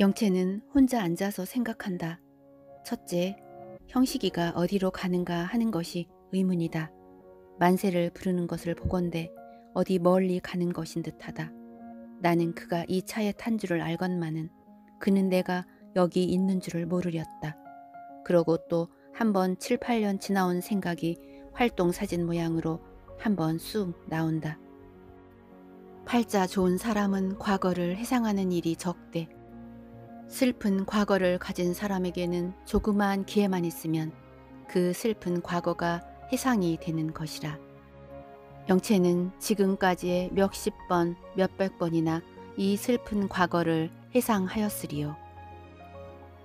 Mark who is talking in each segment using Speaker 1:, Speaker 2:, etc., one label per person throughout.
Speaker 1: 영채는 혼자 앉아서 생각한다. 첫째, 형식이가 어디로 가는가 하는 것이 의문이다. 만세를 부르는 것을 보건대 어디 멀리 가는 것인 듯하다. 나는 그가 이 차에 탄 줄을 알건만은 그는 내가 여기 있는 줄을 모르렸다. 그러고 또 한 번 7, 8년 지나온 생각이 활동 사진 모양으로 한 번 쑥 나온다. 팔자 좋은 사람은 과거를 회상하는 일이 적대 슬픈 과거를 가진 사람에게는 조그마한 기회만 있으면 그 슬픈 과거가 해상이 되는 것이라. 영채는 지금까지의 몇십 번, 몇백 번이나 이 슬픈 과거를 회상하였으리요.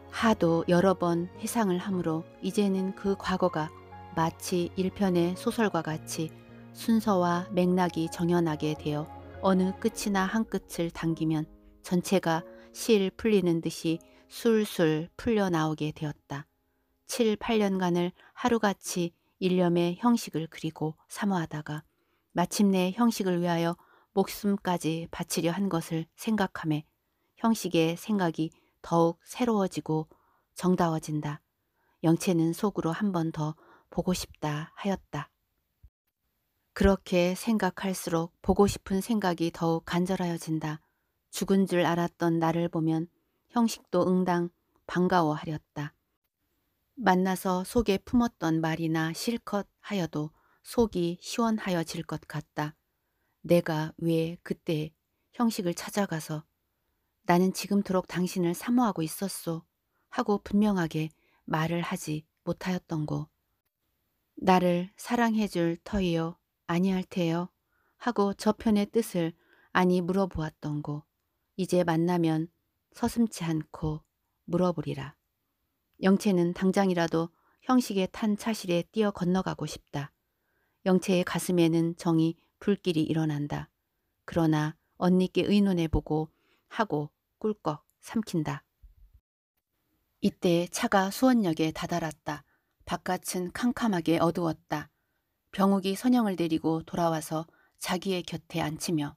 Speaker 1: 하도 여러 번 회상을 함으로 이제는 그 과거가 마치 일편의 소설과 같이 순서와 맥락이 정연하게 되어 어느 끝이나 한 끝을 당기면 전체가 실 풀리는 듯이 술술 풀려 나오게 되었다. 7, 8년간을 하루같이 일념의 형식을 그리고 사모하다가 마침내 형식을 위하여 목숨까지 바치려 한 것을 생각함에 형식의 생각이 더욱 새로워지고 정다워진다. 영채는 속으로 한 번 더 보고 싶다 하였다. 그렇게 생각할수록 보고 싶은 생각이 더욱 간절하여진다. 죽은 줄 알았던 나를 보면 형식도 응당 반가워하렸다. 만나서 속에 품었던 말이나 실컷 하여도 속이 시원하여질 것 같다. 내가 왜 그때 형식을 찾아가서 나는 지금토록 당신을 사모하고 있었소 하고 분명하게 말을 하지 못하였던고. 나를 사랑해줄 터이요 아니할 테요 하고 저편의 뜻을 아니 물어보았던고. 이제 만나면 서슴치 않고 물어보리라. 영채는 당장이라도 형식에 탄 차실에 뛰어 건너가고 싶다. 영채의 가슴에는 정이 불길이 일어난다. 그러나 언니께 의논해보고 하고 꿀꺽 삼킨다. 이때 차가 수원역에 다다랐다. 바깥은 캄캄하게 어두웠다. 병욱이 선영을 데리고 돌아와서 자기의 곁에 앉히며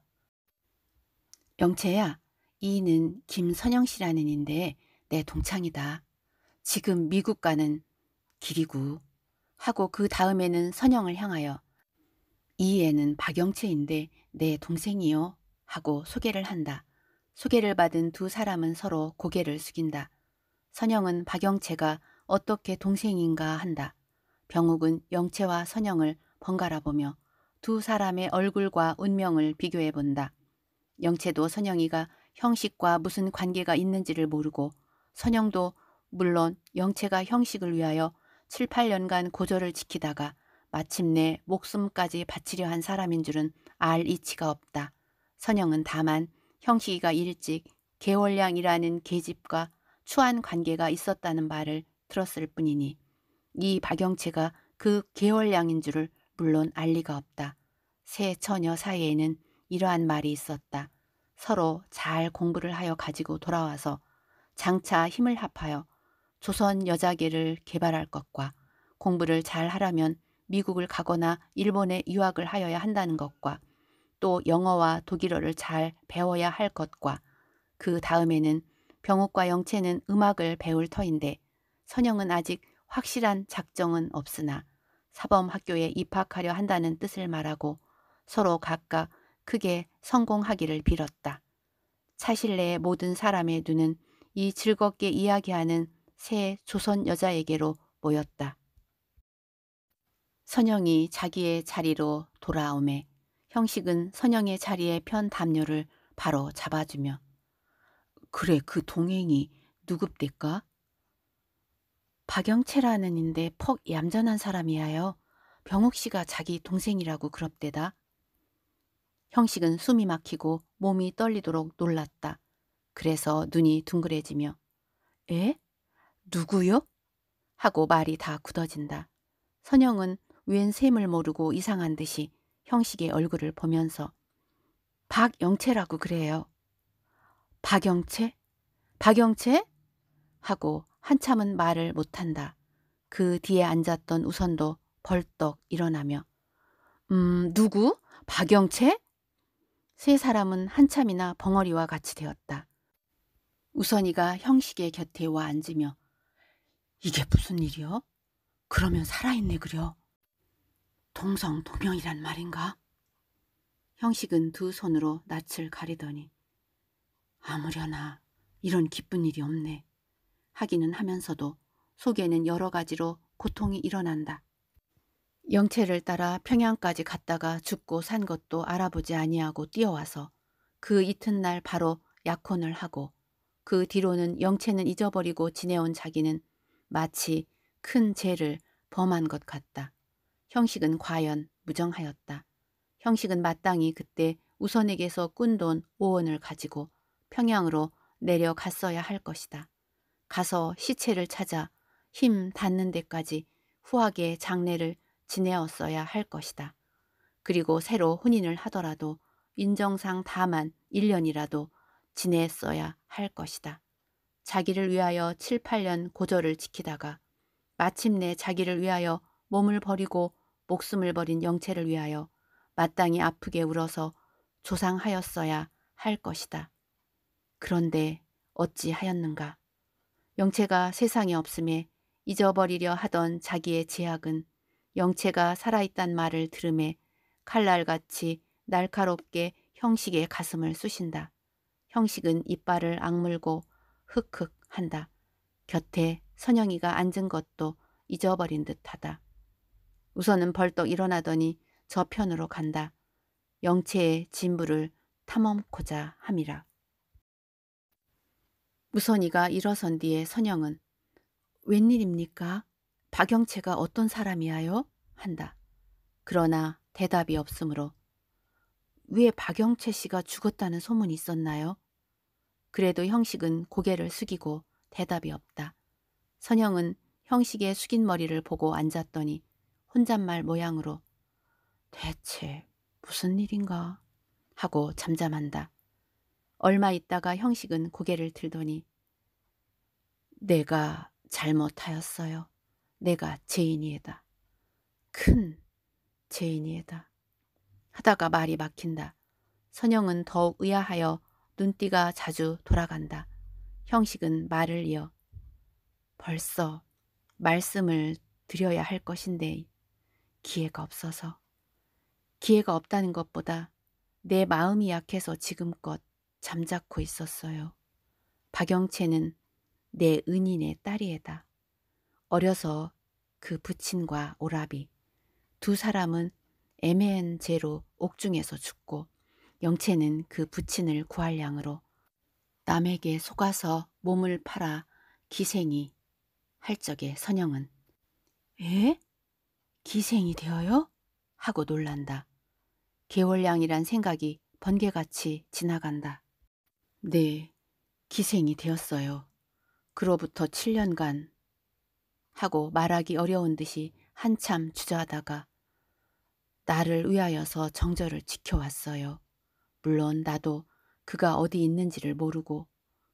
Speaker 1: 영채야 이는 김선영 씨라는 인데 내 동창이다. 지금 미국 가는 길이구 하고 그 다음에는 선영을 향하여 이에는 박영채인데 내 동생이요 하고 소개를 한다. 소개를 받은 두 사람은 서로 고개를 숙인다. 선영은 박영채가 어떻게 동생인가 한다. 병욱은 영채와 선영을 번갈아 보며 두 사람의 얼굴과 운명을 비교해 본다. 영채도 선영이가 형식과 무슨 관계가 있는지를 모르고 선영도 물론 영채가 형식을 위하여 7, 8년간 고절을 지키다가 마침내 목숨까지 바치려 한 사람인 줄은 알 이치가 없다. 선영은 다만 형식이가 일찍 개월량이라는 계집과 추한 관계가 있었다는 말을 들었을 뿐이니 이 박영채가 그 개월량인 줄을 물론 알 리가 없다. 새 처녀 사이에는 이러한 말이 있었다. 서로 잘 공부를 하여 가지고 돌아와서 장차 힘을 합하여 조선 여자계를 개발할 것과 공부를 잘 하라면 미국을 가거나 일본에 유학을 하여야 한다는 것과 또 영어와 독일어를 잘 배워야 할 것과 그 다음에는 병옥과 영채는 음악을 배울 터인데 선영은 아직 확실한 작정은 없으나 사범학교에 입학하려 한다는 뜻을 말하고 서로 각각 크게 성공하기를 빌었다. 차실내 모든 사람의 눈은 이 즐겁게 이야기하는 새 조선 여자에게로 모였다. 선영이 자기의 자리로 돌아오매 형식은 선영의 자리에 편 담요를 바로 잡아주며 그래 그 동행이 누굽대까? 박영채라는 인데 퍽 얌전한 사람이하여 병욱 씨가 자기 동생이라고 그럽대다. 형식은 숨이 막히고 몸이 떨리도록 놀랐다. 그래서 눈이 둥그레지며 에? 누구요? 하고 말이 다 굳어진다. 선영은 웬 셈을 모르고 이상한 듯이 형식의 얼굴을 보면서 박영채라고 그래요. 박영채? 박영채? 하고 한참은 말을 못한다. 그 뒤에 앉았던 우선도 벌떡 일어나며 음 누구? 박영채? 세 사람은 한참이나 벙어리와 같이 되었다. 우선이가 형식의 곁에 와 앉으며 이게 무슨 일이여? 그러면 살아있네 그려. 동성 동명이란 말인가? 형식은 두 손으로 낯을 가리더니 아무려나 이런 기쁜 일이 없네. 하기는 하면서도 속에는 여러 가지로 고통이 일어난다. 영채를 따라 평양까지 갔다가 죽고 산 것도 알아보지 아니하고 뛰어와서 그 이튿날 바로 약혼을 하고 그 뒤로는 영채는 잊어버리고 지내온 자기는 마치 큰 죄를 범한 것 같다. 형식은 과연 무정하였다. 형식은 마땅히 그때 우선에게서 꾼 돈 5원을 가지고 평양으로 내려갔어야 할 것이다. 가서 시체를 찾아 힘 닿는 데까지 후하게 장례를 지내었어야 할 것이다. 그리고 새로 혼인을 하더라도 인정상 다만 1년이라도 지냈어야 할 것이다. 자기를 위하여 7, 8년 고절을 지키다가 마침내 자기를 위하여 몸을 버리고 목숨을 버린 영체를 위하여 마땅히 아프게 울어서 조상하였어야 할 것이다. 그런데 어찌하였는가? 영체가 세상에 없음에 잊어버리려 하던 자기의 제약은 영체가 살아있단 말을 들음에 칼날같이 날카롭게 형식의 가슴을 쑤신다. 형식은 이빨을 악물고 흑흑 한다. 곁에 선영이가 앉은 것도 잊어버린 듯하다. 우선은 벌떡 일어나더니 저편으로 간다. 영체의 진부를 탐험코자 함이라. 우선이가 일어선 뒤에 선영은 웬일입니까? 박영채가 어떤 사람이하여? 한다. 그러나 대답이 없으므로 위에 박영채 씨가 죽었다는 소문이 있었나요? 그래도 형식은 고개를 숙이고 대답이 없다. 선영은 형식의 숙인 머리를 보고 앉았더니 혼잣말 모양으로 대체 무슨 일인가 하고 잠잠한다. 얼마 있다가 형식은 고개를 들더니 내가 잘못하였어요. 내가 죄인이에다. 큰 죄인이에다. 하다가 말이 막힌다. 선영은 더욱 의아하여 눈띠가 자주 돌아간다. 형식은 말을 이어 벌써 말씀을 드려야 할 것인데 기회가 없어서 기회가 없다는 것보다 내 마음이 약해서 지금껏 잠자코 있었어요. 박영채는 내 은인의 딸이에다. 어려서 그 부친과 오라비 두 사람은 애매한 죄로 옥중에서 죽고 영채는 그 부친을 구할 양으로 남에게 속아서 몸을 팔아 기생이 할 적에 선영은 에? 기생이 되어요? 하고 놀란다. 개월량이란 생각이 번개같이 지나간다. 네, 기생이 되었어요. 그로부터 7년간 하고 말하기 어려운 듯이 한참 주저하다가 나를 위하여서 정절을 지켜왔어요. 물론 나도 그가 어디 있는지를 모르고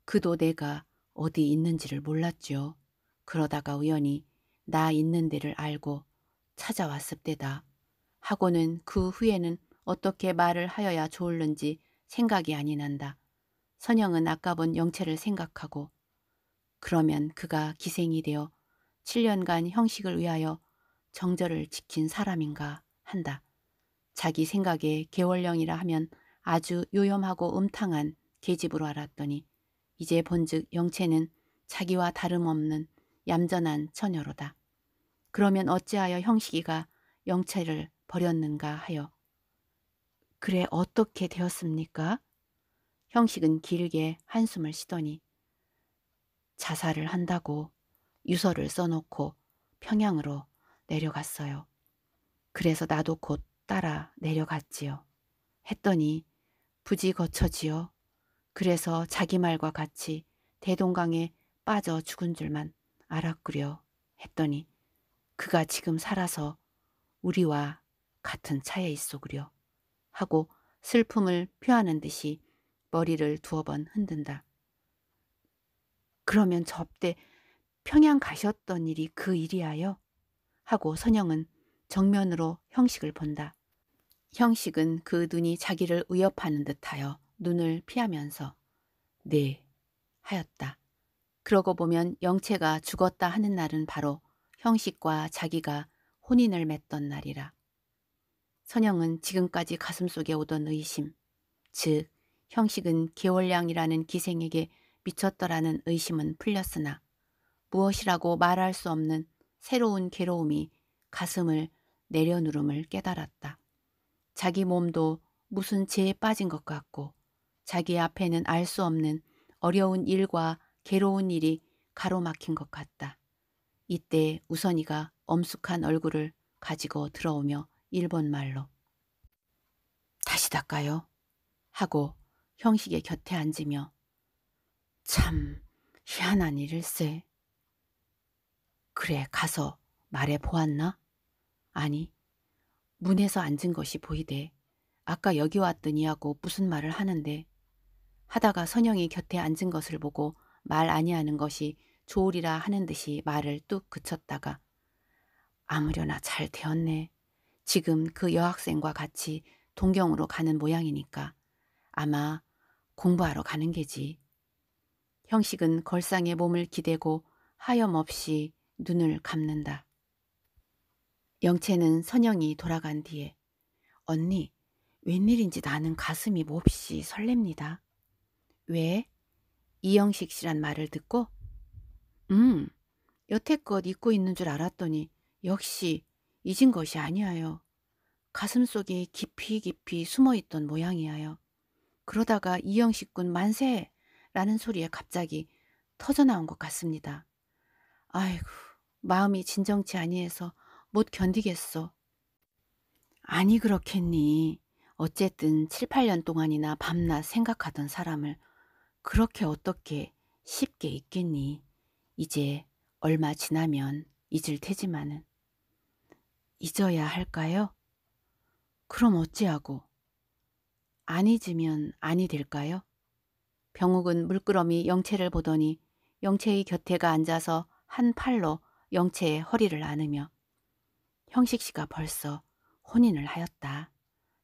Speaker 1: 그도 내가 어디 있는지를 몰랐죠. 그러다가 우연히 나 있는 데를 알고 찾아왔을 때다. 하고는 그 후에는 어떻게 말을 하여야 좋을는지 생각이 아니 난다. 선영은 아까 본 영채를 생각하고 그러면 그가 기생이 되어 7년간 형식을 위하여 정절을 지킨 사람인가 한다. 자기 생각에 개월령이라 하면 아주 요염하고 음탕한 계집으로 알았더니 이제 본즉 영채는 자기와 다름없는 얌전한 처녀로다. 그러면 어찌하여 형식이가 영채를 버렸는가 하여 그래 어떻게 되었습니까? 형식은 길게 한숨을 쉬더니 자살을 한다고 유서를 써놓고 평양으로 내려갔어요. 그래서 나도 곧 따라 내려갔지요. 했더니 부지 거쳐지요 그래서 자기 말과 같이 대동강에 빠져 죽은 줄만 알았구려 했더니 그가 지금 살아서 우리와 같은 차에 있어구려 하고 슬픔을 표하는 듯이 머리를 두어 번 흔든다. 그러면 접대 평양 가셨던 일이 그 일이하여 하고 선영은 정면으로 형식을 본다. 형식은 그 눈이 자기를 위협하는 듯하여 눈을 피하면서 네 하였다. 그러고 보면 영채가 죽었다 하는 날은 바로 형식과 자기가 혼인을 맺던 날이라. 선영은 지금까지 가슴속에 오던 의심, 즉 형식은 개월량이라는 기생에게 미쳤더라는 의심은 풀렸으나 무엇이라고 말할 수 없는 새로운 괴로움이 가슴을 내려누름을 깨달았다. 자기 몸도 무슨 죄에 빠진 것 같고 자기 앞에는 알 수 없는 어려운 일과 괴로운 일이 가로막힌 것 같다. 이때 우선이가 엄숙한 얼굴을 가지고 들어오며 일본 말로 다시 닦아요 하고 형식의 곁에 앉으며 참 희한한 일을세 그래, 가서 말해 보았나? 아니, 문에서 앉은 것이 보이대. 아까 여기 왔더니 하고 무슨 말을 하는데 하다가 선영이 곁에 앉은 것을 보고 말 아니하는 것이 좋으리라 하는 듯이 말을 뚝 그쳤다가 아무려나 잘 되었네. 지금 그 여학생과 같이 동경으로 가는 모양이니까 아마 공부하러 가는 게지. 형식은 걸상에 몸을 기대고 하염없이 눈을 감는다. 영채는 선영이 돌아간 뒤에 언니, 웬일인지 나는 가슴이 몹시 설렙니다. 왜? 이영식 씨란 말을 듣고 음, 여태껏 잊고 있는 줄 알았더니 역시 잊은 것이 아니하여 가슴 속에 깊이 깊이 숨어있던 모양이하여 그러다가 이영식 군 만세! 라는 소리에 갑자기 터져나온 것 같습니다. 아이고 마음이 진정치 아니해서 못 견디겠어. 아니 그렇겠니. 어쨌든 7, 8년 동안이나 밤낮 생각하던 사람을 그렇게 어떻게 쉽게 잊겠니. 이제 얼마 지나면 잊을 테지만은. 잊어야 할까요? 그럼 어찌하고? 아니지면 아니 될까요? 병욱은 물끄러미 영채를 보더니 영채의 곁에가 앉아서 한 팔로 영채의 허리를 안으며 형식 씨가 벌써 혼인을 하였다.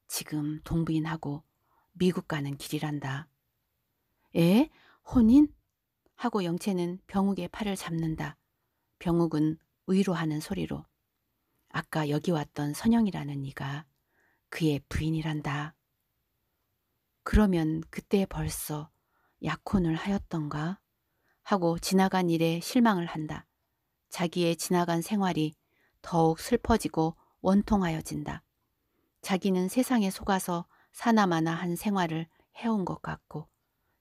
Speaker 1: 지금 동부인하고 미국 가는 길이란다. 에? 혼인? 하고 영채는 병욱의 팔을 잡는다. 병욱은 의로하는 소리로 아까 여기 왔던 선영이라는 이가 그의 부인이란다. 그러면 그때 벌써 약혼을 하였던가 하고 지나간 일에 실망을 한다. 자기의 지나간 생활이 더욱 슬퍼지고 원통하여진다. 자기는 세상에 속아서 사나마나 한 생활을 해온 것 같고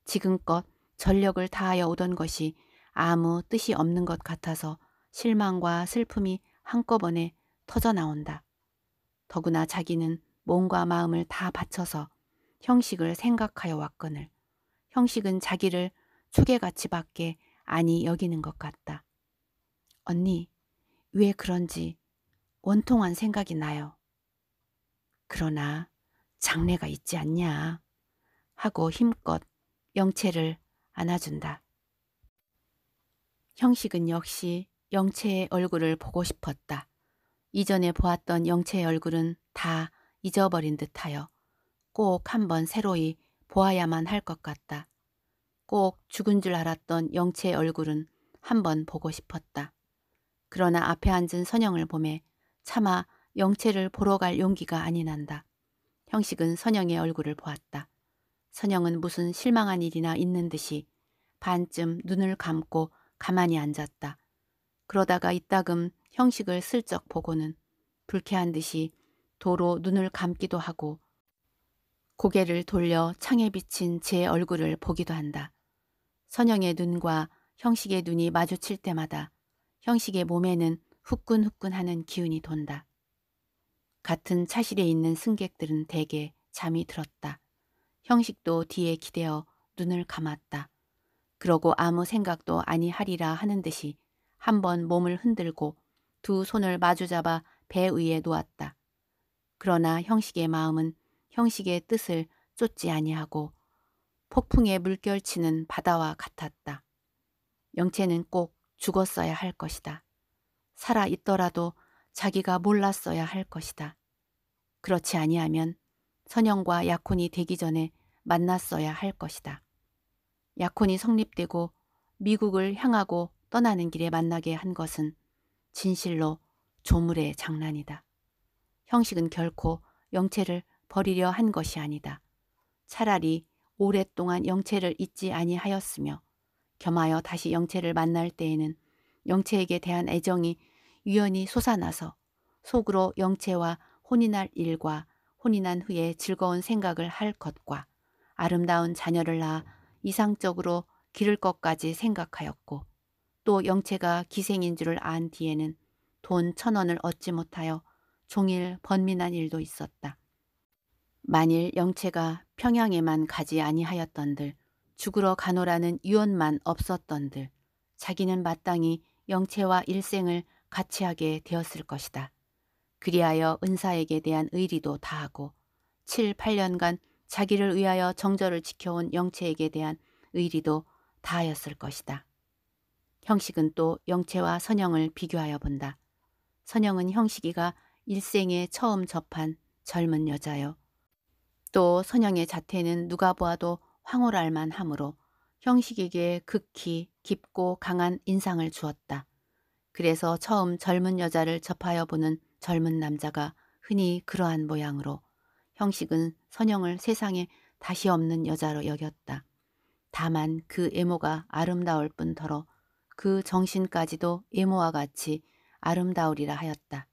Speaker 1: 지금껏 전력을 다하여 오던 것이 아무 뜻이 없는 것 같아서 실망과 슬픔이 한꺼번에 터져 나온다. 더구나 자기는 몸과 마음을 다 바쳐서 형식을 생각하여 왔거늘 형식은 자기를 추계같이 밖에 아니 여기는 것 같다. 언니, 왜 그런지 원통한 생각이 나요. 그러나 장래가 있지 않냐 하고 힘껏 영채를 안아준다. 형식은 역시 영채의 얼굴을 보고 싶었다. 이전에 보았던 영채의 얼굴은 다 잊어버린 듯하여 꼭 한번 새로이 보아야만 할 것 같다. 꼭 죽은 줄 알았던 영채의 얼굴은 한번 보고 싶었다. 그러나 앞에 앉은 선영을 보매 차마 영채를 보러 갈 용기가 아니 난다. 형식은 선영의 얼굴을 보았다. 선영은 무슨 실망한 일이나 있는 듯이 반쯤 눈을 감고 가만히 앉았다. 그러다가 이따금 형식을 슬쩍 보고는 불쾌한 듯이 도로 눈을 감기도 하고 고개를 돌려 창에 비친 제 얼굴을 보기도 한다. 선영의 눈과 형식의 눈이 마주칠 때마다 형식의 몸에는 후끈후끈하는 기운이 돈다. 같은 차실에 있는 승객들은 대개 잠이 들었다. 형식도 뒤에 기대어 눈을 감았다. 그러고 아무 생각도 아니하리라 하는 듯이 한 번 몸을 흔들고 두 손을 마주잡아 배 위에 놓았다. 그러나 형식의 마음은 형식의 뜻을 쫓지 아니하고 폭풍에 물결치는 바다와 같았다. 영채는 꼭 죽었어야 할 것이다. 살아 있더라도 자기가 몰랐어야 할 것이다. 그렇지 아니하면 선영과 약혼이 되기 전에 만났어야 할 것이다. 약혼이 성립되고 미국을 향하고 떠나는 길에 만나게 한 것은 진실로 조물의 장난이다. 형식은 결코 영체를 버리려 한 것이 아니다. 차라리 오랫동안 영체를 잊지 아니하였으며 겸하여 다시 영체를 만날 때에는 영체에게 대한 애정이 유연히 솟아나서 속으로 영체와혼인할 일과 혼인한 후에 즐거운 생각을 할 것과 아름다운 자녀를 낳아 이상적으로 기를 것까지 생각하였고 또영체가 기생인 줄을 안 뒤에는 돈 천 원을 얻지 못하여 종일 번민한 일도 있었다. 만일 영체가 평양에만 가지 아니하였던들 죽으러 가노라는 유언만 없었던들 자기는 마땅히 영체와 일생을 같이 하게 되었을 것이다. 그리하여 은사에게 대한 의리도 다하고 7, 8년간 자기를 위하여 정절을 지켜온 영체에게 대한 의리도 다하였을 것이다. 형식은 또 영체와 선영을 비교하여 본다. 선영은 형식이가 일생에 처음 접한 젊은 여자요. 또 선영의 자태는 누가 보아도 황홀할 만하므로 형식에게 극히 깊고 강한 인상을 주었다. 그래서 처음 젊은 여자를 접하여 보는 젊은 남자가 흔히 그러한 모양으로 형식은 선영을 세상에 다시 없는 여자로 여겼다. 다만 그 외모가 아름다울 뿐더러 그 정신까지도 외모와 같이 아름다우리라 하였다.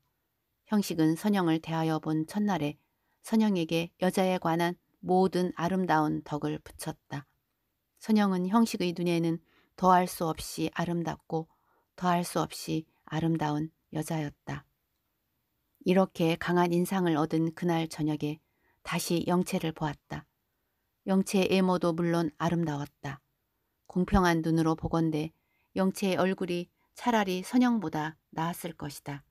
Speaker 1: 형식은 선영을 대하여 본 첫날에 선영에게 여자에 관한 모든 아름다운 덕을 붙였다. 선영은 형식의 눈에는 더할 수 없이 아름답고 더할 수 없이 아름다운 여자였다. 이렇게 강한 인상을 얻은 그날 저녁에 다시 영채를 보았다. 영채의 외모도 물론 아름다웠다. 공평한 눈으로 보건대 영채의 얼굴이 차라리 선영보다 나았을 것이다.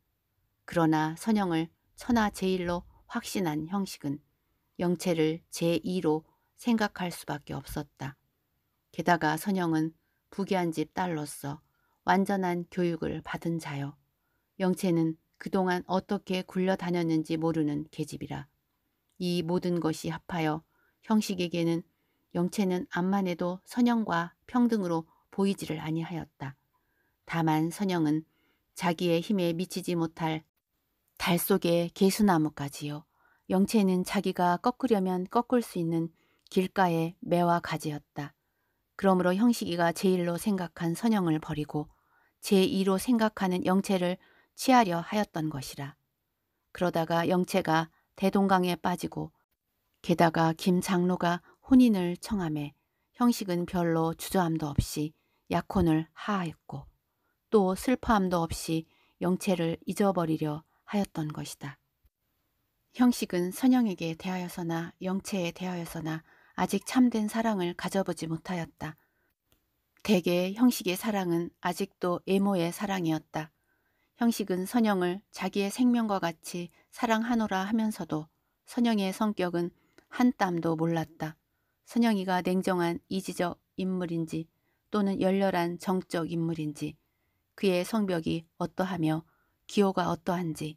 Speaker 1: 그러나 선영을 천하제일로 확신한 형식은 영채를 제2로 생각할 수밖에 없었다. 게다가 선영은 부귀한 집 딸로서 완전한 교육을 받은 자여. 영채는 그동안 어떻게 굴려 다녔는지 모르는 계집이라. 이 모든 것이 합하여 형식에게는 영채는 암만 해도 선영과 평등으로 보이지를 아니하였다. 다만 선영은 자기의 힘에 미치지 못할 달 속의 개수나무까지요. 영채는 자기가 꺾으려면 꺾을 수 있는 길가의 매와 가지였다. 그러므로 형식이가 제1로 생각한 선영을 버리고 제2로 생각하는 영채를 취하려 하였던 것이라. 그러다가 영채가 대동강에 빠지고 게다가 김 장로가 혼인을 청함해 형식은 별로 주저함도 없이 약혼을 하하였고 또 슬퍼함도 없이 영채를 잊어버리려 하였던 것이다. 형식은 선영에게 대하여서나 영체에 대하여서나 아직 참된 사랑을 가져보지 못하였다. 대개 형식의 사랑은 아직도 애모의 사랑이었다. 형식은 선영을 자기의 생명과 같이 사랑하노라 하면서도 선영의 성격은 한 땀도 몰랐다. 선영이가 냉정한 이지적 인물인지 또는 열렬한 정적 인물인지 그의 성벽이 어떠하며 기호가 어떠한지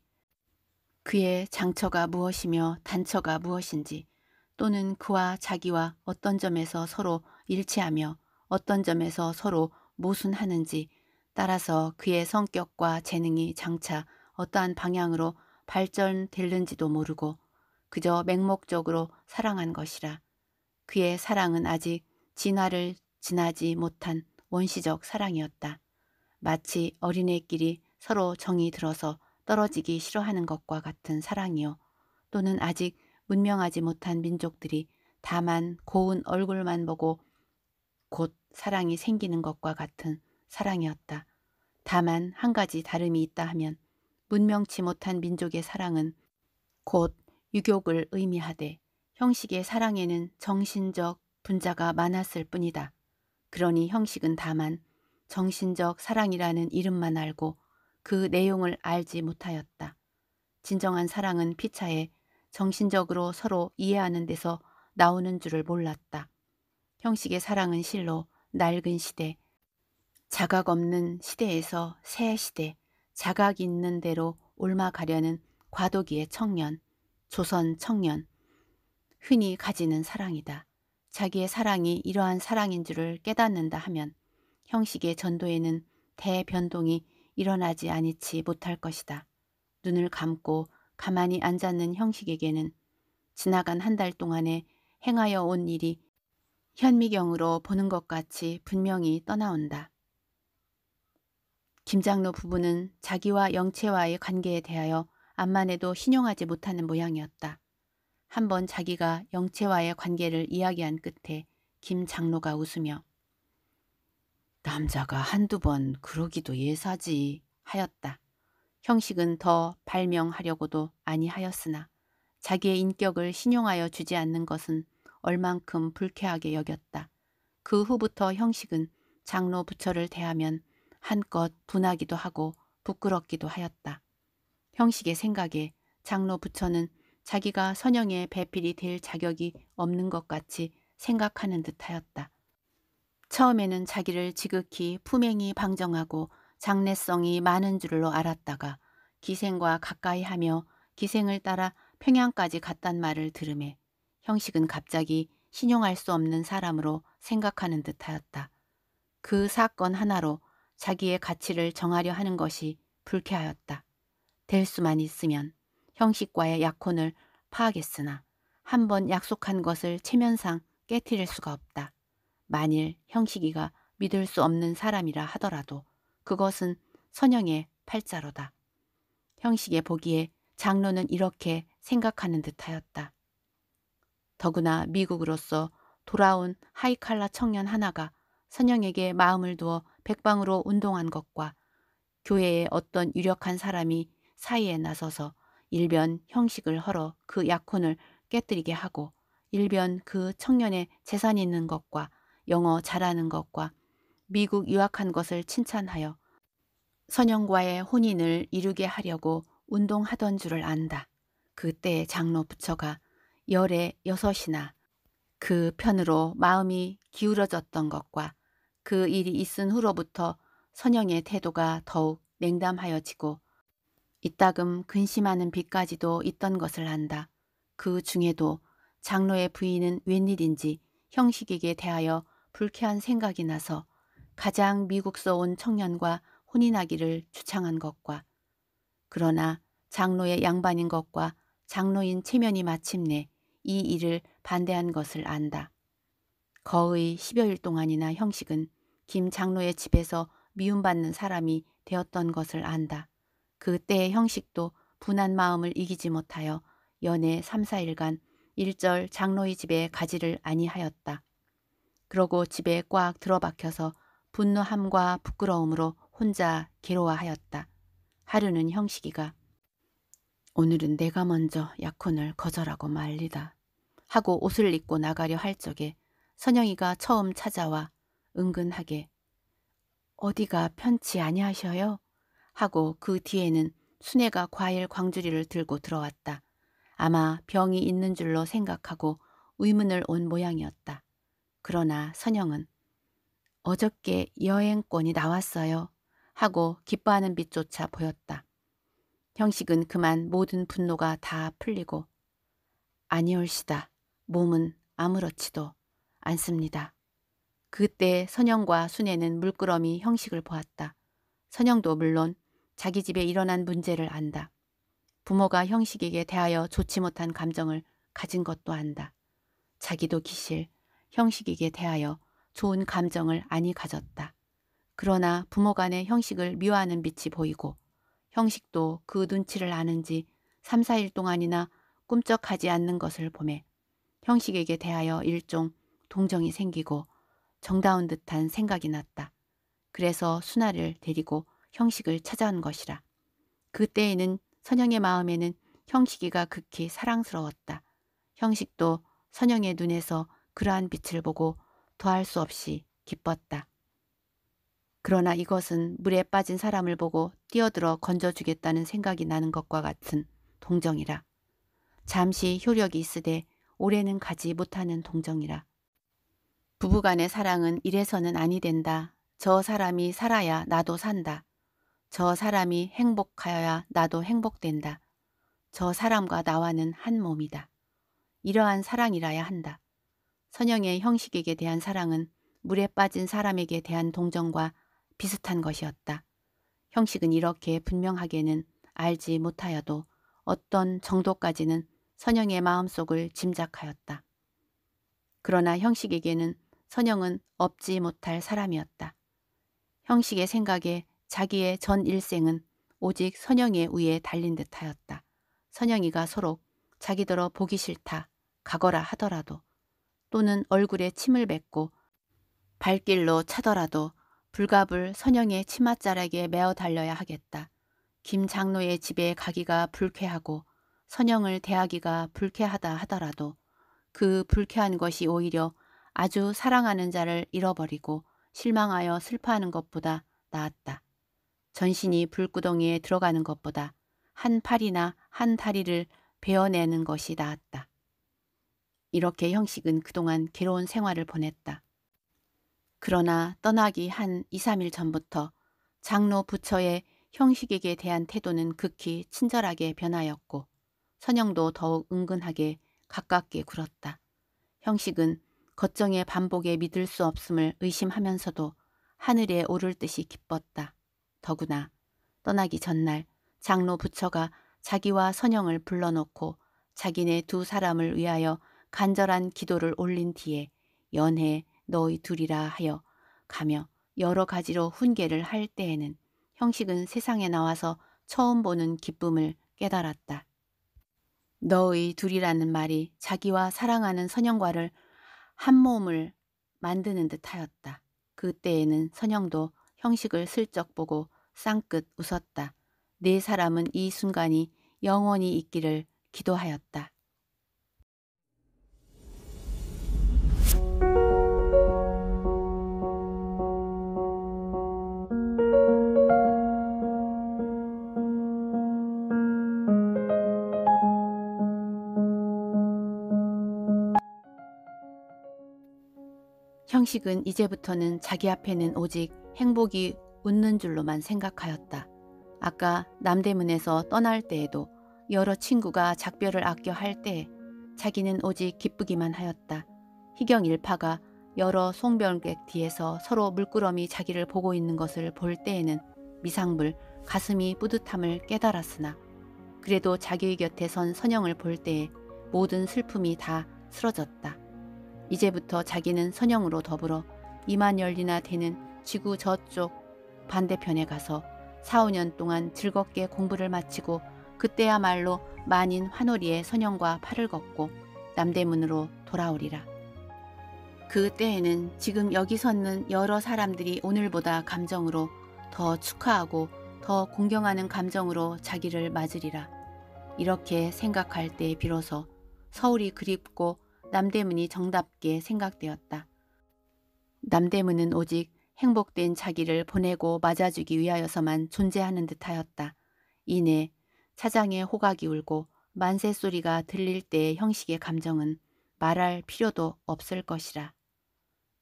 Speaker 1: 그의 장처가 무엇이며 단처가 무엇인지 또는 그와 자기와 어떤 점에서 서로 일치하며 어떤 점에서 서로 모순하는지 따라서 그의 성격과 재능이 장차 어떠한 방향으로 발전될는지도 모르고 그저 맹목적으로 사랑한 것이라. 그의 사랑은 아직 진화를 지나지 못한 원시적 사랑이었다. 마치 어린애끼리 서로 정이 들어서 떨어지기 싫어하는 것과 같은 사랑이요. 또는 아직 문명하지 못한 민족들이 다만 고운 얼굴만 보고 곧 사랑이 생기는 것과 같은 사랑이었다. 다만 한 가지 다름이 있다 하면 문명치 못한 민족의 사랑은 곧 유격을 의미하되 형식의 사랑에는 정신적 분자가 많았을 뿐이다. 그러니 형식은 다만 정신적 사랑이라는 이름만 알고 그 내용을 알지 못하였다. 진정한 사랑은 피차에 정신적으로 서로 이해하는 데서 나오는 줄을 몰랐다. 형식의 사랑은 실로 낡은 시대, 자각 없는 시대에서 새 시대, 자각 있는 대로 옮아가려는 과도기의 청년, 조선 청년, 흔히 가지는 사랑이다. 자기의 사랑이 이러한 사랑인 줄을 깨닫는다 하면 형식의 전도에는 대변동이 일어나지 아니치 못할 것이다. 눈을 감고 가만히 앉았는 형식에게는 지나간 한 달 동안에 행하여 온 일이 현미경으로 보는 것 같이 분명히 떠나온다. 김장로 부부는 자기와 영채와의 관계에 대하여 암만 해도 신용하지 못하는 모양이었다. 한번 자기가 영채와의 관계를 이야기한 끝에 김 장로가 웃으며 남자가 한두 번 그러기도 예사지 하였다. 형식은 더 발명하려고도 아니하였으나 자기의 인격을 신용하여 주지 않는 것은 얼만큼 불쾌하게 여겼다. 그 후부터 형식은 장로 부처를 대하면 한껏 분하기도 하고 부끄럽기도 하였다. 형식의 생각에 장로 부처는 자기가 선영의 배필이 될 자격이 없는 것 같이 생각하는 듯하였다. 처음에는 자기를 지극히 품행이 방정하고 장래성이 많은 줄로 알았다가 기생과 가까이 하며 기생을 따라 평양까지 갔단 말을 들음에 형식은 갑자기 신용할 수 없는 사람으로 생각하는 듯하였다. 그 사건 하나로 자기의 가치를 정하려 하는 것이 불쾌하였다. 될 수만 있으면 형식과의 약혼을 파하겠으나 한 번 약속한 것을 체면상 깨뜨릴 수가 없다. 만일 형식이가 믿을 수 없는 사람이라 하더라도 그것은 선영의 팔자로다. 형식의 보기에 장로는 이렇게 생각하는 듯하였다. 더구나 미국으로서 돌아온 하이칼라 청년 하나가 선영에게 마음을 두어 백방으로 운동한 것과 교회의 어떤 유력한 사람이 사이에 나서서 일변 형식을 헐어 그 약혼을 깨뜨리게 하고 일변 그 청년의 재산이 있는 것과 영어 잘하는 것과 미국 유학한 것을 칭찬하여 선영과의 혼인을 이루게 하려고 운동하던 줄을 안다. 그때 장로 부처가 열의 여섯이나 그 편으로 마음이 기울어졌던 것과 그 일이 있은 후로부터 선영의 태도가 더욱 냉담하여지고 이따금 근심하는 빛까지도 있던 것을 안다. 그 중에도 장로의 부인은 웬일인지 형식에게 대하여 불쾌한 생각이 나서 가장 미국서온 청년과 혼인하기를 주창한 것과 그러나 장로의 양반인 것과 장로인 체면이 마침내 이 일을 반대한 것을 안다. 거의 10여일 동안이나 형식은 김 장로의 집에서 미움받는 사람이 되었던 것을 안다. 그때의 형식도 분한 마음을 이기지 못하여 연애 3, 4일간 일절 장로의 집에 가지를 아니하였다. 그러고 집에 꽉 들어박혀서 분노함과 부끄러움으로 혼자 괴로워하였다. 하루는 형식이가 오늘은 내가 먼저 약혼을 거절하고 말리다 하고 옷을 입고 나가려 할 적에 선영이가 처음 찾아와 은근하게 어디가 편치 아니하셔요? 하고 그 뒤에는 순애가 과일 광주리를 들고 들어왔다. 아마 병이 있는 줄로 생각하고 의문을 온 모양이었다. 그러나 선영은 어저께 여행권이 나왔어요. 하고 기뻐하는 빛조차 보였다. 형식은 그만 모든 분노가 다 풀리고 아니올시다. 몸은 아무렇지도 않습니다. 그때 선영과 순애는 물끄러미 형식을 보았다. 선영도 물론 자기 집에 일어난 문제를 안다. 부모가 형식에게 대하여 좋지 못한 감정을 가진 것도 안다. 자기도 기실, 형식에게 대하여 좋은 감정을 아니 가졌다. 그러나 부모 간의 형식을 미워하는 빛이 보이고 형식도 그 눈치를 아는지 3, 4일 동안이나 꿈쩍하지 않는 것을 보매 형식에게 대하여 일종 동정이 생기고 정다운 듯한 생각이 났다. 그래서 순아를 데리고 형식을 찾아온 것이라. 그때에는 선영의 마음에는 형식이가 극히 사랑스러웠다. 형식도 선영의 눈에서 그러한 빛을 보고 더할 수 없이 기뻤다. 그러나 이것은 물에 빠진 사람을 보고 뛰어들어 건져주겠다는 생각이 나는 것과 같은 동정이라. 잠시 효력이 있으되 오래는 가지 못하는 동정이라. 부부간의 사랑은 이래서는 아니 된다. 저 사람이 살아야 나도 산다. 저 사람이 행복하여야 나도 행복된다. 저 사람과 나와는 한 몸이다. 이러한 사랑이라야 한다. 선영의 형식에게 대한 사랑은 물에 빠진 사람에게 대한 동정과 비슷한 것이었다. 형식은 이렇게 분명하게는 알지 못하여도 어떤 정도까지는 선영의 마음속을 짐작하였다. 그러나 형식에게는 선영은 없지 못할 사람이었다. 형식의 생각에 자기의 전 일생은 오직 선영의 위에 달린 듯하였다. 선영이가 서로 자기더러 보기 싫다, 가거라 하더라도 또는 얼굴에 침을 뱉고 발길로 차더라도 불가불 선영의 치맛자락에 메어 달려야 하겠다. 김 장로의 집에 가기가 불쾌하고 선영을 대하기가 불쾌하다 하더라도 그 불쾌한 것이 오히려 아주 사랑하는 자를 잃어버리고 실망하여 슬퍼하는 것보다 나았다. 전신이 불구덩이에 들어가는 것보다 한 팔이나 한 다리를 베어내는 것이 나았다. 이렇게 형식은 그동안 괴로운 생활을 보냈다. 그러나 떠나기 한 2, 3일 전부터 장로 부처의 형식에게 대한 태도는 극히 친절하게 변하였고 선영도 더욱 은근하게 가깝게 굴었다. 형식은 걱정의 반복에 믿을 수 없음을 의심하면서도 하늘에 오를 듯이 기뻤다. 더구나 떠나기 전날 장로 부처가 자기와 선영을 불러놓고 자기네 두 사람을 위하여 간절한 기도를 올린 뒤에 연해 너희 둘이라 하여 가며 여러 가지로 훈계를 할 때에는 형식은 세상에 나와서 처음 보는 기쁨을 깨달았다. 너의 둘이라는 말이 자기와 사랑하는 선영과를 한 몸을 만드는 듯하였다. 그때에는 선영도 형식을 슬쩍 보고 쌍긋 웃었다. 네 사람은 이 순간이 영원히 있기를 기도하였다. 행식은 이제부터는 자기 앞에는 오직 행복이 웃는 줄로만 생각하였다. 아까 남대문에서 떠날 때에도 여러 친구가 작별을 아껴 할 때에 자기는 오직 기쁘기만 하였다. 희경 일파가 여러 송병객 뒤에서 서로 물끄러미 자기를 보고 있는 것을 볼 때에는 미상불 가슴이 뿌듯함을 깨달았으나 그래도 자기 곁에 선 선영을 볼 때에 모든 슬픔이 다 쓰러졌다. 이제부터 자기는 선영으로 더불어 이만 열리나 되는 지구 저쪽 반대편에 가서 4, 5년 동안 즐겁게 공부를 마치고 그때야말로 만인 환호리에 선영과 팔을 걷고 남대문으로 돌아오리라. 그 때에는 지금 여기 섰는 여러 사람들이 오늘보다 감정으로 더 축하하고 더 공경하는 감정으로 자기를 맞으리라. 이렇게 생각할 때에 비로소 서울이 그립고 남대문이 정답게 생각되었다. 남대문은 오직 행복된 자기를 보내고 맞아주기 위하여서만 존재하는 듯하였다. 이내 차장의 호각이 울고 만세 소리가 들릴 때의 형식의 감정은 말할 필요도 없을 것이라.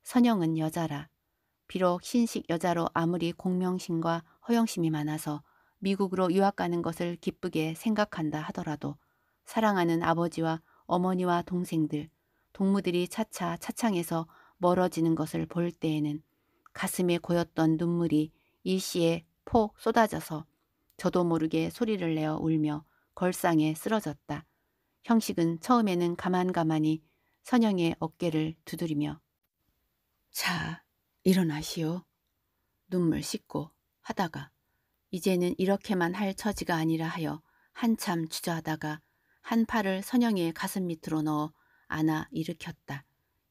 Speaker 1: 선영은 여자라. 비록 신식 여자로 아무리 공명심과 허영심이 많아서 미국으로 유학 가는 것을 기쁘게 생각한다 하더라도 사랑하는 아버지와 어머니와 동생들 동무들이 차차 차창에서 멀어지는 것을 볼 때에는 가슴에 고였던 눈물이 일시에 폭 쏟아져서 저도 모르게 소리를 내어 울며 걸상에 쓰러졌다. 형식은 처음에는 가만가만히 선영의 어깨를 두드리며 자, 일어나시오. 눈물 씻고 하다가 이제는 이렇게만 할 처지가 아니라 하여 한참 주저하다가 한 팔을 선영의 가슴 밑으로 넣어 안아 일으켰다.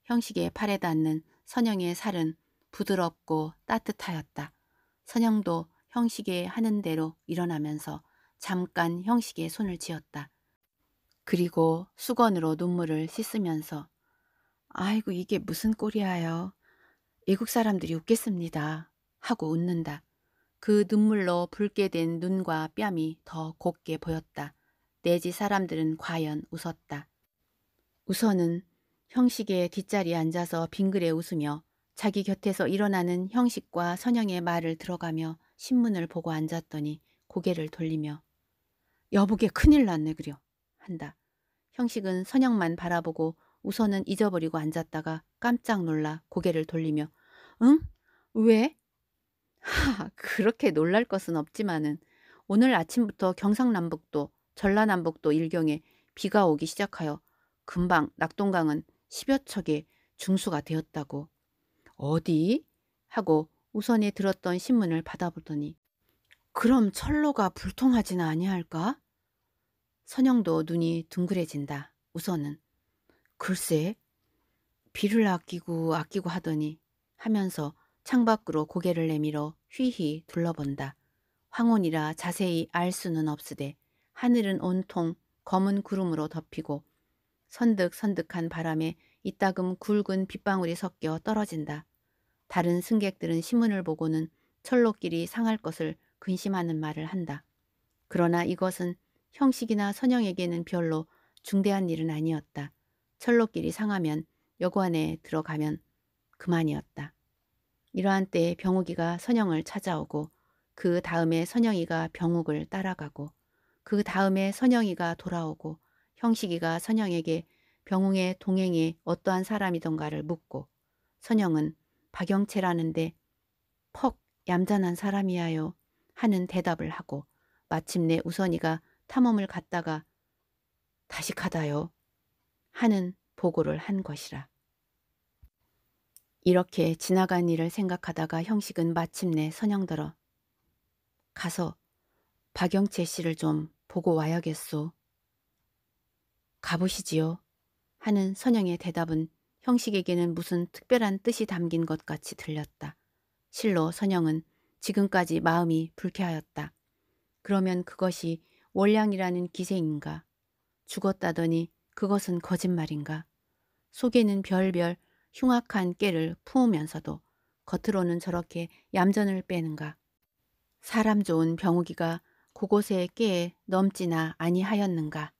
Speaker 1: 형식의 팔에 닿는 선영의 살은 부드럽고 따뜻하였다. 선영도 형식의 하는 대로 일어나면서 잠깐 형식의 손을 쥐었다. 그리고 수건으로 눈물을 씻으면서 아이고 이게 무슨 꼴이야요. 외국 사람들이 웃겠습니다. 하고 웃는다. 그 눈물로 붉게 된 눈과 뺨이 더 곱게 보였다. 내지 사람들은 과연 웃었다. 우선은 형식의 뒷자리에 앉아서 빙그레 웃으며 자기 곁에서 일어나는 형식과 선영의 말을 들어가며 신문을 보고 앉았더니 고개를 돌리며 여보게 큰일 났네 그려 한다. 형식은 선영만 바라보고 우선은 잊어버리고 앉았다가 깜짝 놀라 고개를 돌리며 응? 왜? 하 그렇게 놀랄 것은 없지만은 오늘 아침부터 경상남북도 전라남북도 일경에 비가 오기 시작하여 금방 낙동강은 십여 척의 중수가 되었다고. 어디? 하고 우선에 들었던 신문을 받아보더니 그럼 철로가 불통하지는 아니할까? 선영도 눈이 둥그레진다. 우선은 글쎄 비를 아끼고 아끼고 하더니 하면서 창밖으로 고개를 내밀어 휘휘 둘러본다. 황혼이라 자세히 알 수는 없으되 하늘은 온통 검은 구름으로 덮이고 선득선득한 바람에 이따금 굵은 빗방울이 섞여 떨어진다. 다른 승객들은 신문을 보고는 철로끼리 상할 것을 근심하는 말을 한다. 그러나 이것은 형식이나 선영에게는 별로 중대한 일은 아니었다. 철로끼리 상하면 여관에 들어가면 그만이었다. 이러한 때에 병욱이가 선영을 찾아오고 그 다음에 선영이가 병욱을 따라가고 그 다음에 선영이가 돌아오고 형식이가 선영에게 병웅의 동행에 어떠한 사람이던가를 묻고 선영은 박영채라는데 퍽 얌전한 사람이야요 하는 대답을 하고 마침내 우선이가 탐험을 갔다가 다시 가다요 하는 보고를 한 것이라. 이렇게 지나간 일을 생각하다가 형식은 마침내 선영더러 가서 박영채 씨를 좀 보고 와야겠소 가보시지요. 하는 선영의 대답은 형식에게는 무슨 특별한 뜻이 담긴 것 같이 들렸다. 실로 선영은 지금까지 마음이 불쾌하였다. 그러면 그것이 원량이라는 기생인가? 죽었다더니 그것은 거짓말인가? 속에는 별별 흉악한 깨를 품으면서도 겉으로는 저렇게 얌전을 빼는가? 사람 좋은 병우기가 그곳의 깨에 넘지나 아니하였는가?